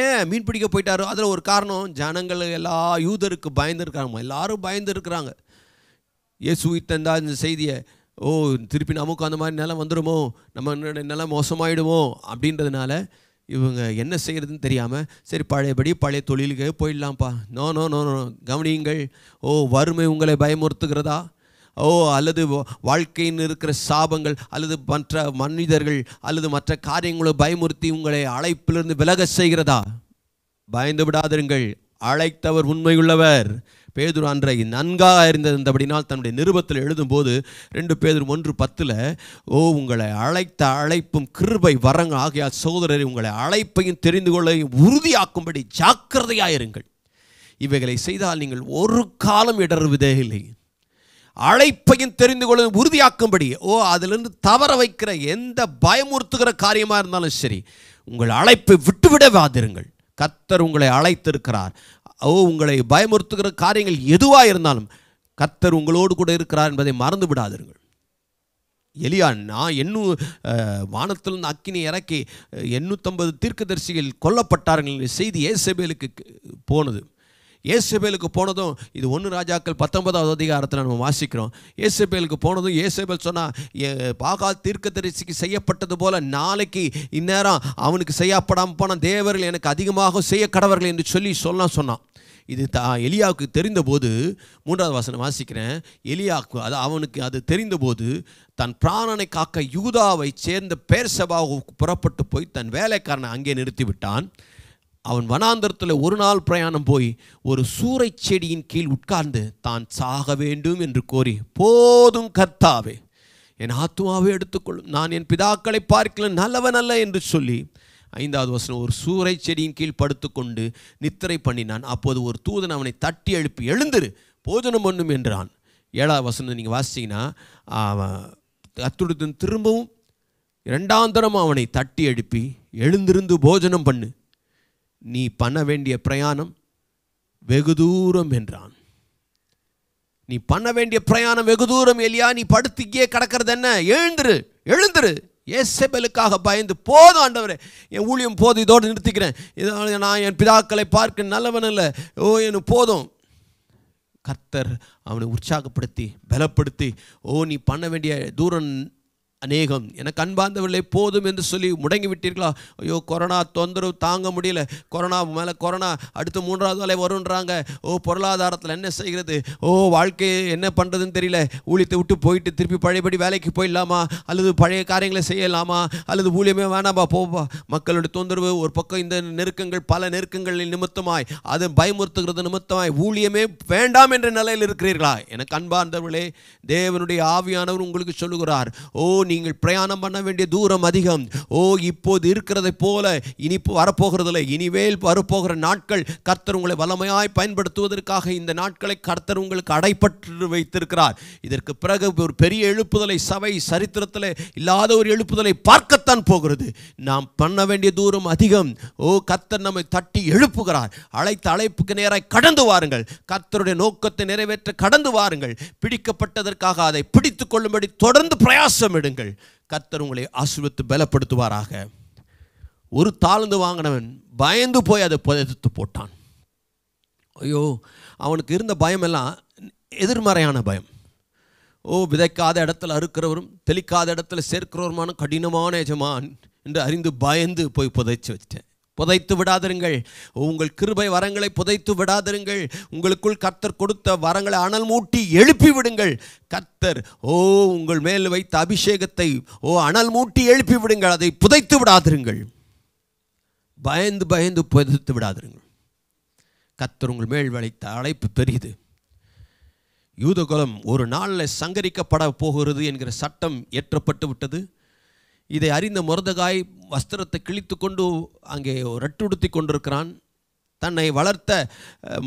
ஏன் மீன் பிடிக்க போயிட்டாரோ அதில் ஒரு காரணம் ஜனங்கள் எல்லா யூதருக்கு பயந்துருக்காங்க எல்லாரும் பயந்துருக்கிறாங்க இயேசு தந்தா இந்த செய்தியை ஓ திருப்பி நமக்கு அந்த மாதிரி நிலம் வந்துடுமோ நம்ம நிலம் மோசமாயிடுமோ அப்படின்றதுனால இவங்க என்ன செய்கிறதுன்னு தெரியாமல் சரி பழையபடி பழைய தொழிலுக்கே போயிடலாம்ப்பா நோ நோ நோ நோ கவனியுங்கள் ஓ வறுமை உங்களை பயமுறுத்துகிறதா ஓ அல்லது வாழ்க்கையின் இருக்கிற சாபங்கள் அல்லது மற்ற மனிதர்கள் அல்லது மற்ற காரியங்களை பயமுறுத்தி உங்களை அழைப்பிலிருந்து விலக செய்கிறதா பயந்து விடாதிருங்கள் அழைத்தவர் உண்மையுள்ளவர் பேதுரு அன்றை நன்காக இருந்திருந்தபடினால் தன்னுடைய நிருபத்தில் எழுதும்போது ரெண்டு பேதூர் ஒன்று பத்தில் ஓ உங்களை அழைத்த அழைப்பும் கிருபை வரங்க ஆகிய சோதரரை உங்களை அழைப்பையும் தெரிந்து கொள்ள உறுதியாக்கும்படி ஜாக்கிரதையாயிருங்கள் இவைகளை செய்தால் நீங்கள் ஒரு காலம் இடருவதே இல்லை அழைப்பையும் தெரிந்து கொள்ள உறுதியாக்கும்படி ஓ அதிலிருந்து தவற வைக்கிற எந்த பயமுறுத்துகிற காரியமாக இருந்தாலும் சரி உங்கள் அழைப்பை விட்டுவிடவாதிருங்கள் கத்தர் உங்களை அழைத்திருக்கிறார் ஓ உங்களை பயமுறுத்துகிற காரியங்கள் எதுவாக இருந்தாலும் கத்தர் உங்களோடு கூட இருக்கிறார் என்பதை மறந்து விடாதிருங்கள் எலியா நான் எண்ணூ வானத்திலிருந்து அக்கினி இறக்கி எண்ணூற்றம்பது தீர்க்கதரிசிகள் கொல்லப்பட்டார்கள் செய்தி ஏசபேலுக்கு போனது ஏசபேலுக்கு போனதும் இது ஒன்று ராஜாக்கள் பத்தொன்பதாவது அதிகாரத்தில் நம்ம வாசிக்கிறோம் ஏசபேலுக்கு போனதும் ஏசபேல் சொன்னால் பாகா தீர்க்க தரிசிக்கு செய்யப்பட்டது போல் நாளைக்கு இந்நேரம் அவனுக்கு செய்யப்படாமல் போனால் தேவர்கள் எனக்கு அதிகமாக செய்ய கடவர்கள் என்று சொல்லி சொல்ல சொன்னான் இது தா எலியாவுக்கு தெரிந்தபோது மூன்றாவது வாசனை வாசிக்கிறேன் எலியாவுக்கு அது அவனுக்கு அது தெரிந்தபோது தன் பிராணனை காக்க யூதாவை சேர்ந்த பேர் சபாவுக்கு புறப்பட்டு போய் தன் வேலைக்காரனை அங்கே நிறுத்திவிட்டான் அவன் வனாந்தரத்தில் ஒரு நாள் பிரயாணம் போய் ஒரு சூறை செடியின் கீழ் உட்கார்ந்து தான் சாக வேண்டும் என்று கோரி போதும் கர்த்தாவே என் ஆத்மாவை எடுத்துக்கொள்ளும் நான் என் பிதாக்களை பார்க்கல நல்லவன் அல்ல என்று சொல்லி ஐந்தாவது வசனம் ஒரு சூறை செடியின் கீழ் படுத்துக்கொண்டு நித்திரை பண்ணினான் அப்போது ஒரு தூதன் அவனை தட்டி எழுப்பி எழுந்துரு போஜனம் பண்ணும் என்றான் ஏழாவது வசனம் நீங்கள் வாசிச்சிங்கன்னா அவன் அத்துடன் திரும்பவும் இரண்டாந்தரம் அவனை தட்டி எழுப்பி எழுந்திருந்து போஜனம் பண்ணு நீ பண்ண வேண்டிய பிரயாணம் வெகு தூரம் என்றான் நீ பண்ண வேண்டிய பிரயாணம் வெகு தூரம் எலியா நீ படுத்துக்கே கிடக்கிறது என்ன எழுந்துரு எழுந்துரு ஏசபெலுக்காக பயந்து போதும் ஆண்டவரே என் ஊழியம் போதும் இதோடு நிறுத்திக்கிறேன் இதனால் நான் என் பிதாக்களை பார்க்க நல்லவன் இல்லை ஓ எனக்கு போதும் கர்த்தர் அவனை உற்சாகப்படுத்தி பலப்படுத்தி ஓ நீ பண்ண வேண்டிய தூரம் அநேகம் எனக்கு அன்பார்ந்தவர்களே போதும் என்று சொல்லி முடங்கி விட்டீர்களா ஐயோ கொரோனா தொந்தரவு தாங்க முடியல கொரோனா மேலே கொரோனா அடுத்து மூன்றாவது வேலை வருன்றாங்க ஓ பொருளாதாரத்தில் என்ன செய்கிறது ஓ வாழ்க்கையை என்ன பண்ணுறதுன்னு தெரியல ஊழியத்தை விட்டு போயிட்டு திருப்பி பழையபடி வேலைக்கு போயிடலாமா அல்லது பழைய காரியங்களை செய்யலாமா அல்லது ஊழியமே வேணாமா போவா மக்களுடைய தொந்தரவு ஒரு பக்கம் இந்த நெருக்கங்கள் பல நெருக்கங்களில் நிமித்தமாய் அது பயமுறுத்துகிறது நிமித்தமாய் ஊழியமே வேண்டாம் என்ற நிலையில் இருக்கிறீர்களா எனக்கு அன்பார்ந்தவர்களே தேவனுடைய ஆவியானவர் உங்களுக்கு சொல்லுகிறார் ஓ நீங்கள் பிரயாணம் பண்ண வேண்டிய தூரம் அதிகம் ஓ இப்போது இருக்கிறதை போல இனிப்பு வரப்போகிறதில்லை இனிவேல் வரப்போகிற நாட்கள் கர்த்தர் உங்களை வளமையாய் பயன்படுத்துவதற்காக இந்த நாட்களை கர்த்தர் உங்களுக்கு அடைப்பற்று வைத்திருக்கிறார் இதற்கு பிறகு ஒரு பெரிய எழுப்புதலை சபை சரித்திரத்தில் இல்லாத ஒரு எழுப்புதலை பார்க்கத்தான் போகிறது நாம் பண்ண வேண்டிய தூரம் அதிகம் ஓ கர்த்தர் நம்மை தட்டி எழுப்புகிறார் அழைத்த அழைப்புக்கு நேராக கடந்து வாருங்கள் கர்த்தருடைய நோக்கத்தை நிறைவேற்ற கடந்து வாருங்கள் பிடிக்கப்பட்டதற்காக அதை பிடித்துக் கொள்ளும்படி தொடர்ந்து பிரயாசம் எடுங்கள் இருங்கள் கர்த்தர் உங்களை ஆசிர்வத்து பலப்படுத்துவாராக ஒரு தாழ்ந்து வாங்கினவன் பயந்து போய் அதை புதைத்து போட்டான் ஐயோ அவனுக்கு இருந்த பயமெல்லாம் எதிர்மறையான பயம் ஓ விதைக்காத இடத்துல அறுக்கிறவரும் தெளிக்காத இடத்துல சேர்க்கிறவருமான கடினமான எஜமான் என்று அறிந்து பயந்து போய் புதைச்சி வச்சிட்டேன் புதைத்து விடாதிருங்கள் உங்கள் கிருபை வரங்களை புதைத்து விடாதிருங்கள் உங்களுக்குள் கர்த்தர் கொடுத்த வரங்களை அனல் மூட்டி எழுப்பி விடுங்கள் கர்த்தர் ஓ உங்கள் மேல் வைத்த அபிஷேகத்தை ஓ அனல் மூட்டி எழுப்பி விடுங்கள் அதை புதைத்து விடாதிருங்கள் பயந்து பயந்து புதைத்து விடாதிருங்கள் கர்த்தர் உங்கள் மேல் வளைத்த அழைப்பு பெரியது யூதகுலம் ஒரு நாளில் சங்கரிக்கப்பட போகிறது என்கிற சட்டம் ஏற்றப்பட்டு விட்டது இதை அறிந்த முரதகாய் வஸ்திரத்தை கிழித்து கொண்டு அங்கே ரட்டுடுத்தி கொண்டிருக்கிறான் தன்னை வளர்த்த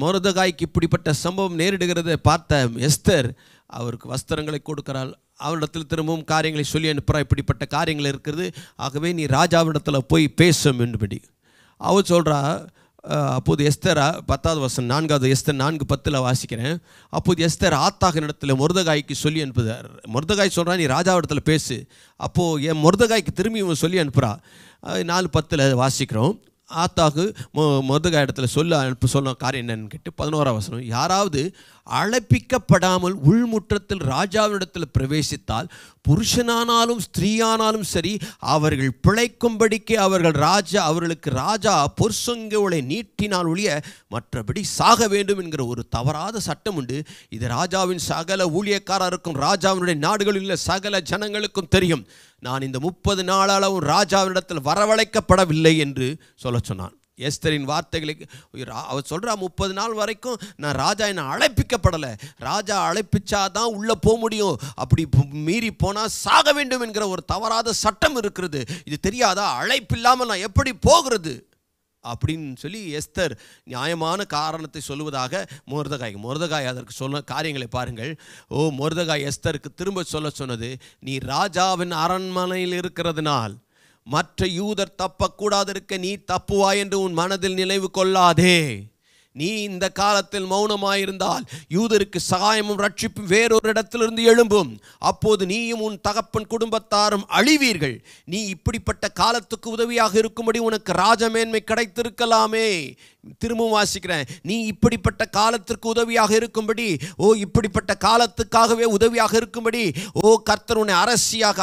முரதகாய்க்கு இப்படிப்பட்ட சம்பவம் நேரிடுகிறத பார்த்த எஸ்தர் அவருக்கு வஸ்திரங்களை கொடுக்கிறாள் அவனிடத்தில் திரும்பவும் காரியங்களை சொல்லி அனுப்புகிறா இப்படிப்பட்ட காரியங்கள் இருக்கிறது ஆகவே நீ ராஜாவிடத்தில் போய் பேசும் என்றுபடி அவள் சொல்கிறா அப்போது எஸ்தர் பத்தாவது வசனம் நான்காவது எஸ்தர் நான்கு பத்தில் வாசிக்கிறேன் அப்போது எஸ்தர் ஆத்தாக இடத்துல முருதகாய்க்கு சொல்லி அனுப்புதார் முருதகாய் சொல்கிறா நீ ராஜா இடத்துல பேசு அப்போது என் முருதகாய்க்கு திரும்பி இவன் சொல்லி அனுப்புகிறா நாலு பத்தில் வாசிக்கிறோம் ஆத்தாக்கு மொ முருதகாய் இடத்துல சொல்ல அனுப்ப சொன்ன காரியம் என்னன்னு கேட்டு பதினோரா வசனம் யாராவது அழைப்பிக்கப்படாமல் உள்முற்றத்தில் ராஜாவினிடத்தில் பிரவேசித்தால் புருஷனானாலும் ஸ்திரீயானாலும் சரி அவர்கள் பிழைக்கும்படிக்கு அவர்கள் ராஜா அவர்களுக்கு ராஜா பொற்சொங்கோலை நீட்டினால் ஒழிய மற்றபடி சாக வேண்டும் என்கிற ஒரு தவறாத சட்டம் உண்டு இது ராஜாவின் சகல ஊழியக்காரருக்கும் ராஜாவினுடைய நாடுகளில் உள்ள சகல ஜனங்களுக்கும் தெரியும் நான் இந்த முப்பது நாளாலும் ராஜாவினிடத்தில் வரவழைக்கப்படவில்லை என்று சொல்ல சொன்னான் எஸ்தரின் வார்த்தைகளுக்கு அவர் சொல்கிறா முப்பது நாள் வரைக்கும் நான் ராஜா என்னை அழைப்பிக்கப்படலை ராஜா அழைப்பிச்சா தான் உள்ளே போக முடியும் அப்படி மீறி போனால் சாக வேண்டும் என்கிற ஒரு தவறாத சட்டம் இருக்கிறது இது தெரியாதா அழைப்பில்லாமல் நான் எப்படி போகிறது அப்படின்னு சொல்லி எஸ்தர் நியாயமான காரணத்தை சொல்லுவதாக மோர்தகாய் மோர்தகாய் அதற்கு சொன்ன காரியங்களை பாருங்கள் ஓ மோர்தகாய் எஸ்தருக்கு திரும்ப சொல்ல சொன்னது நீ ராஜாவின் அரண்மனையில் இருக்கிறதுனால் மற்ற யூதர் தப்பக்கூடாது இருக்க நீ தப்புவா என்று உன் மனதில் நினைவு கொள்ளாதே நீ இந்த காலத்தில் மௌனமாயிருந்தால் யூதருக்கு சகாயமும் ரட்சிப்பும் வேறொரு இடத்திலிருந்து எழும்பும் அப்போது நீயும் உன் தகப்பன் குடும்பத்தாரும் அழிவீர்கள் நீ இப்படிப்பட்ட காலத்துக்கு உதவியாக இருக்கும்படி உனக்கு ராஜமேன்மை கிடைத்திருக்கலாமே திரும்பவும் வாசிக்கிறேன் நீ இப்படிப்பட்ட காலத்திற்கு உதவியாக இருக்கும்படி ஓ இப்படிப்பட்ட காலத்துக்காகவே உதவியாக இருக்கும்படி ஓ கர்த்தர் உன்னை அரசியாக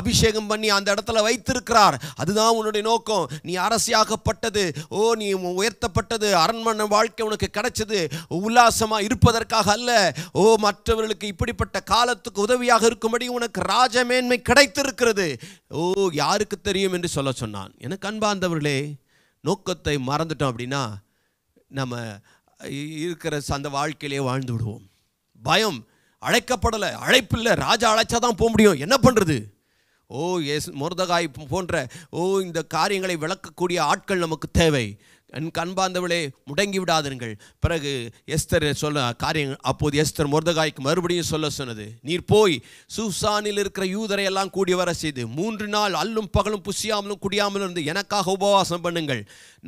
அபிஷேகம் பண்ணி அந்த இடத்துல வைத்திருக்கிறார் அதுதான் உன்னுடைய நோக்கம் நீ அரசியாகப்பட்டது ஓ நீ உயர்த்தப்பட்டது அரண்மனை வாழ்க்கை உனக்கு கிடைச்சது உல்லாசமாக இருப்பதற்காக அல்ல ஓ மற்றவர்களுக்கு இப்படிப்பட்ட காலத்துக்கு உதவியாக இருக்கும்படி உனக்கு ராஜமேன்மை கிடைத்திருக்கிறது ஓ யாருக்கு தெரியும் என்று சொல்ல சொன்னான் எனக்கு அன்பாந்தவர்களே நோக்கத்தை மறந்துட்டோம் அப்படின்னா நம்ம இருக்கிற அந்த வாழ்க்கையிலே வாழ்ந்து விடுவோம் பயம் அழைக்கப்படலை இல்லை ராஜா அழைச்சா தான் போக முடியும் என்ன பண்ணுறது ஓ எஸ் முருதகாய் போன்ற ஓ இந்த காரியங்களை விளக்கக்கூடிய ஆட்கள் நமக்கு தேவை என் கண்பாந்தவளே முடங்கி விடாதீர்கள் பிறகு எஸ்தர் சொல்ல காரியங்கள் அப்போது எஸ்தர் முருதகாய்க்கு மறுபடியும் சொல்ல சொன்னது நீர் போய் சூசானில் இருக்கிற யூதரை எல்லாம் கூடி வர செய்து மூன்று நாள் அல்லும் பகலும் புசியாமலும் குடியாமலும் இருந்து எனக்காக உபவாசம் பண்ணுங்கள்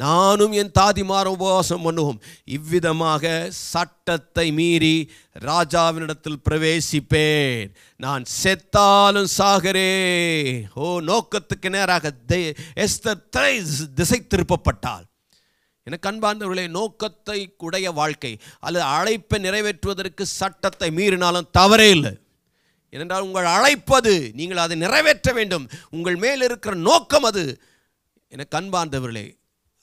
நானும் என் தாதிமாரும் உபவாசம் பண்ணுவோம் இவ்விதமாக சட்டத்தை மீறி ராஜாவினிடத்தில் பிரவேசிப்பேன் நான் செத்தாலும் சாகரே ஓ நோக்கத்துக்கு நேராக எஸ்தர் திசை திருப்பப்பட்டாள் என கண்பார்ந்தவர்களே நோக்கத்தை உடைய வாழ்க்கை அல்லது அழைப்பை நிறைவேற்றுவதற்கு சட்டத்தை மீறினாலும் தவறே இல்லை ஏனென்றால் உங்கள் அழைப்பது நீங்கள் அதை நிறைவேற்ற வேண்டும் உங்கள் மேல் இருக்கிற நோக்கம் அது என கண்பார்ந்தவர்களே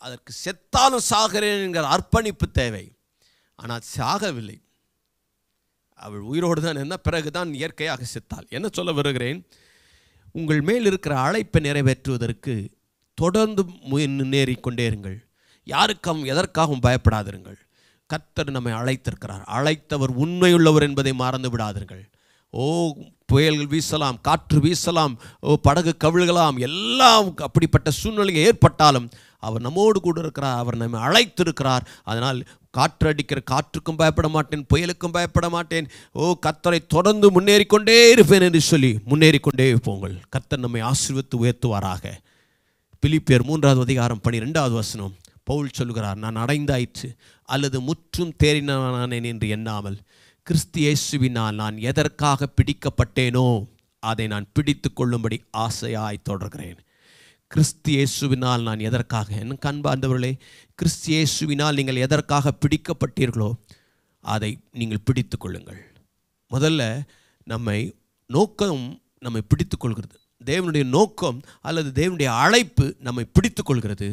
அதற்கு செத்தாலும் சாகிறேன் என்கிற அர்ப்பணிப்பு தேவை ஆனால் சாகவில்லை அவள் உயிரோடு தான் என்ன பிறகு தான் இயற்கையாக செத்தாள் என்ன சொல்ல வருகிறேன் உங்கள் மேல் இருக்கிற அழைப்பை நிறைவேற்றுவதற்கு தொடர்ந்து முயன்று கொண்டே இருங்கள் யாருக்கும் எதற்காகவும் பயப்படாதிருங்கள் கத்தர் நம்மை அழைத்திருக்கிறார் அழைத்தவர் உண்மையுள்ளவர் என்பதை மறந்து விடாதீர்கள் ஓ புயல்கள் வீசலாம் காற்று வீசலாம் ஓ படகு கவிழ்கலாம் எல்லாம் அப்படிப்பட்ட சூழ்நிலை ஏற்பட்டாலும் அவர் நம்மோடு கூட இருக்கிறார் அவர் நம்மை அழைத்திருக்கிறார் அதனால் காற்று அடிக்கிற காற்றுக்கும் பயப்பட மாட்டேன் புயலுக்கும் பயப்பட மாட்டேன் ஓ கத்தரை தொடர்ந்து முன்னேறி கொண்டே இருப்பேன் என்று சொல்லி முன்னேறி கொண்டே போங்கள் கத்தர் நம்மை ஆசிர்வித்து உயர்த்துவாராக பிலிப்பேர் மூன்றாவது அதிகாரம் பனிரெண்டாவது வசனம் பவுல் சொல்கிறார் நான் அடைந்தாயிற்று அல்லது முற்றும் தேறினவனானேன் என்று எண்ணாமல் கிறிஸ்து இயேசுவினால் நான் எதற்காக பிடிக்கப்பட்டேனோ அதை நான் பிடித்து கொள்ளும்படி ஆசையாய் தொடர்கிறேன் கிறிஸ்து இயேசுவினால் நான் எதற்காக என் கண்பார்ந்தவர்களே கிறிஸ்து இயேசுவினால் நீங்கள் எதற்காக பிடிக்கப்பட்டீர்களோ அதை நீங்கள் பிடித்து கொள்ளுங்கள் முதல்ல நம்மை நோக்கம் நம்மை பிடித்து கொள்கிறது தேவனுடைய நோக்கம் அல்லது தேவனுடைய அழைப்பு நம்மை பிடித்து கொள்கிறது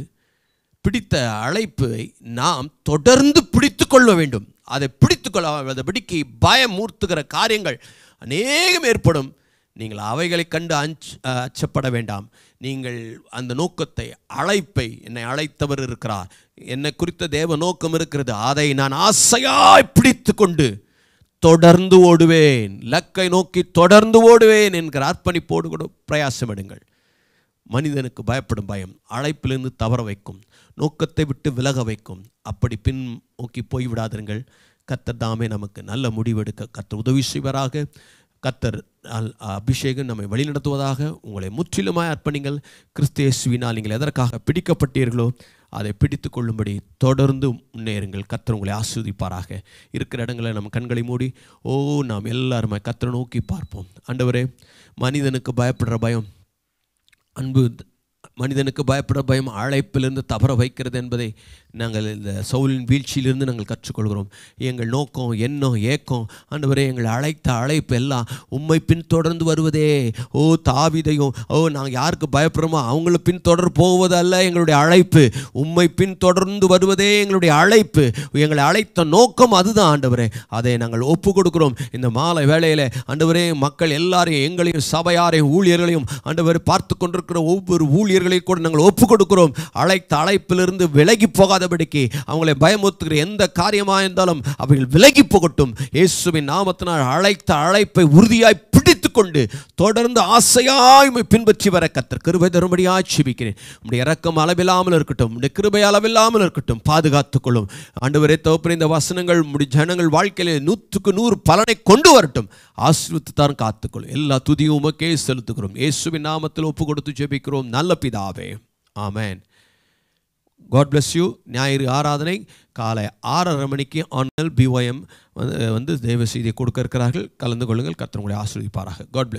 பிடித்த அழைப்பை நாம் தொடர்ந்து பிடித்து கொள்ள வேண்டும் அதை பிடித்து கொள்ளாதபடிக்கு பயமூர்த்துகிற காரியங்கள் அநேகம் ஏற்படும் நீங்கள் அவைகளை கண்டு அஞ்ச அச்சப்பட வேண்டாம் நீங்கள் அந்த நோக்கத்தை அழைப்பை என்னை அழைத்தவர் இருக்கிறார் என்னை குறித்த தேவ நோக்கம் இருக்கிறது அதை நான் ஆசையாய் பிடித்து கொண்டு தொடர்ந்து ஓடுவேன் லக்கை நோக்கி தொடர்ந்து ஓடுவேன் என்கிற அர்ப்பணிப்போடு கூட பிரயாசமிடுங்கள் மனிதனுக்கு பயப்படும் பயம் அழைப்பிலிருந்து தவற வைக்கும் நோக்கத்தை விட்டு விலக வைக்கும் அப்படி பின் நோக்கி போய்விடாதீர்கள் கத்தர் தாமே நமக்கு நல்ல முடிவெடுக்க கத்தர் உதவி செய்வராக கத்தர் அபிஷேகம் நம்மை வழிநடத்துவதாக உங்களை முற்றிலுமாய் அர்ப்பணிங்கள் கிறிஸ்தேசுவினால் நீங்கள் எதற்காக பிடிக்கப்பட்டீர்களோ அதை பிடித்து கொள்ளும்படி தொடர்ந்து முன்னேறுங்கள் கத்தர் உங்களை ஆஸ்வதிப்பாராக இருக்கிற இடங்களை நம் கண்களை மூடி ஓ நாம் எல்லாருமே கத்தரை நோக்கி பார்ப்போம் அண்டவரே மனிதனுக்கு பயப்படுற பயம் அன்பு மனிதனுக்கு பயப்பட பயம் அழைப்பிலிருந்து தவற வைக்கிறது என்பதை நாங்கள் இந்த சவுலின் வீழ்ச்சியிலிருந்து நாங்கள் கற்றுக்கொள்கிறோம் எங்கள் நோக்கம் எண்ணம் ஏக்கம் ஆண்டவரே எங்கள் அழைத்த அழைப்பு எல்லாம் உண்மை பின்தொடர்ந்து வருவதே ஓ தாவிதையும் ஓ நாங்கள் யாருக்கு பயப்படுறோமோ அவங்கள பின்தொடர் போவதல்ல எங்களுடைய அழைப்பு உண்மை பின்தொடர்ந்து வருவதே எங்களுடைய அழைப்பு எங்களை அழைத்த நோக்கம் அதுதான் ஆண்டவரே அதை நாங்கள் ஒப்பு கொடுக்கிறோம் இந்த மாலை வேளையில் ஆண்டவரே மக்கள் எல்லாரையும் எங்களையும் சபையாரையும் ஊழியர்களையும் ஆண்டவர் பார்த்து கொண்டிருக்கிற ஒவ்வொரு ஊழியர்களையும் கூட நாங்கள் ஒப்பு கொடுக்கிறோம் அழைத்த அழைப்பிலிருந்து விலகி போகாத போகாதபடிக்கு அவங்களை பயமுறுத்துகிற எந்த காரியமாக இருந்தாலும் அவர்கள் விலகி போகட்டும் இயேசுவின் நாமத்தினால் அழைத்த அழைப்பை உறுதியாய் பிடித்துக்கொண்டு தொடர்ந்து ஆசையாய் பின்பற்றி வர கத்தர் கிருபை தரும்படியாக சிபிக்கிறேன் உங்களுடைய இறக்கம் அளவில்லாமல் இருக்கட்டும் உடைய கிருபை அளவில்லாமல் இருக்கட்டும் பாதுகாத்துக்கொள்ளும் ஆண்டு வரை தோப்பின இந்த வசனங்கள் முடி ஜனங்கள் வாழ்க்கையில் நூற்றுக்கு நூறு பலனை கொண்டு வரட்டும் ஆசிரித்து தான் காத்துக்கொள்ளும் எல்லா துதியும் உமக்கே செலுத்துக்கிறோம் இயேசுவின் நாமத்தில் ஒப்பு கொடுத்து ஜெபிக்கிறோம் நல்ல பிதாவே ஆமேன் காட் பிளஸ் யூ ஞாயிறு ஆராதனை காலை ஆறரை மணிக்கு ஆன்லைன் பிஒஎம் வந்து வந்து தெய்வ செய்தியை கொடுக்க இருக்கிறார்கள் கலந்து கொள்ளுங்கள் கத்தவங்களை ஆசிரியப்பாராக காட் பிளஸ்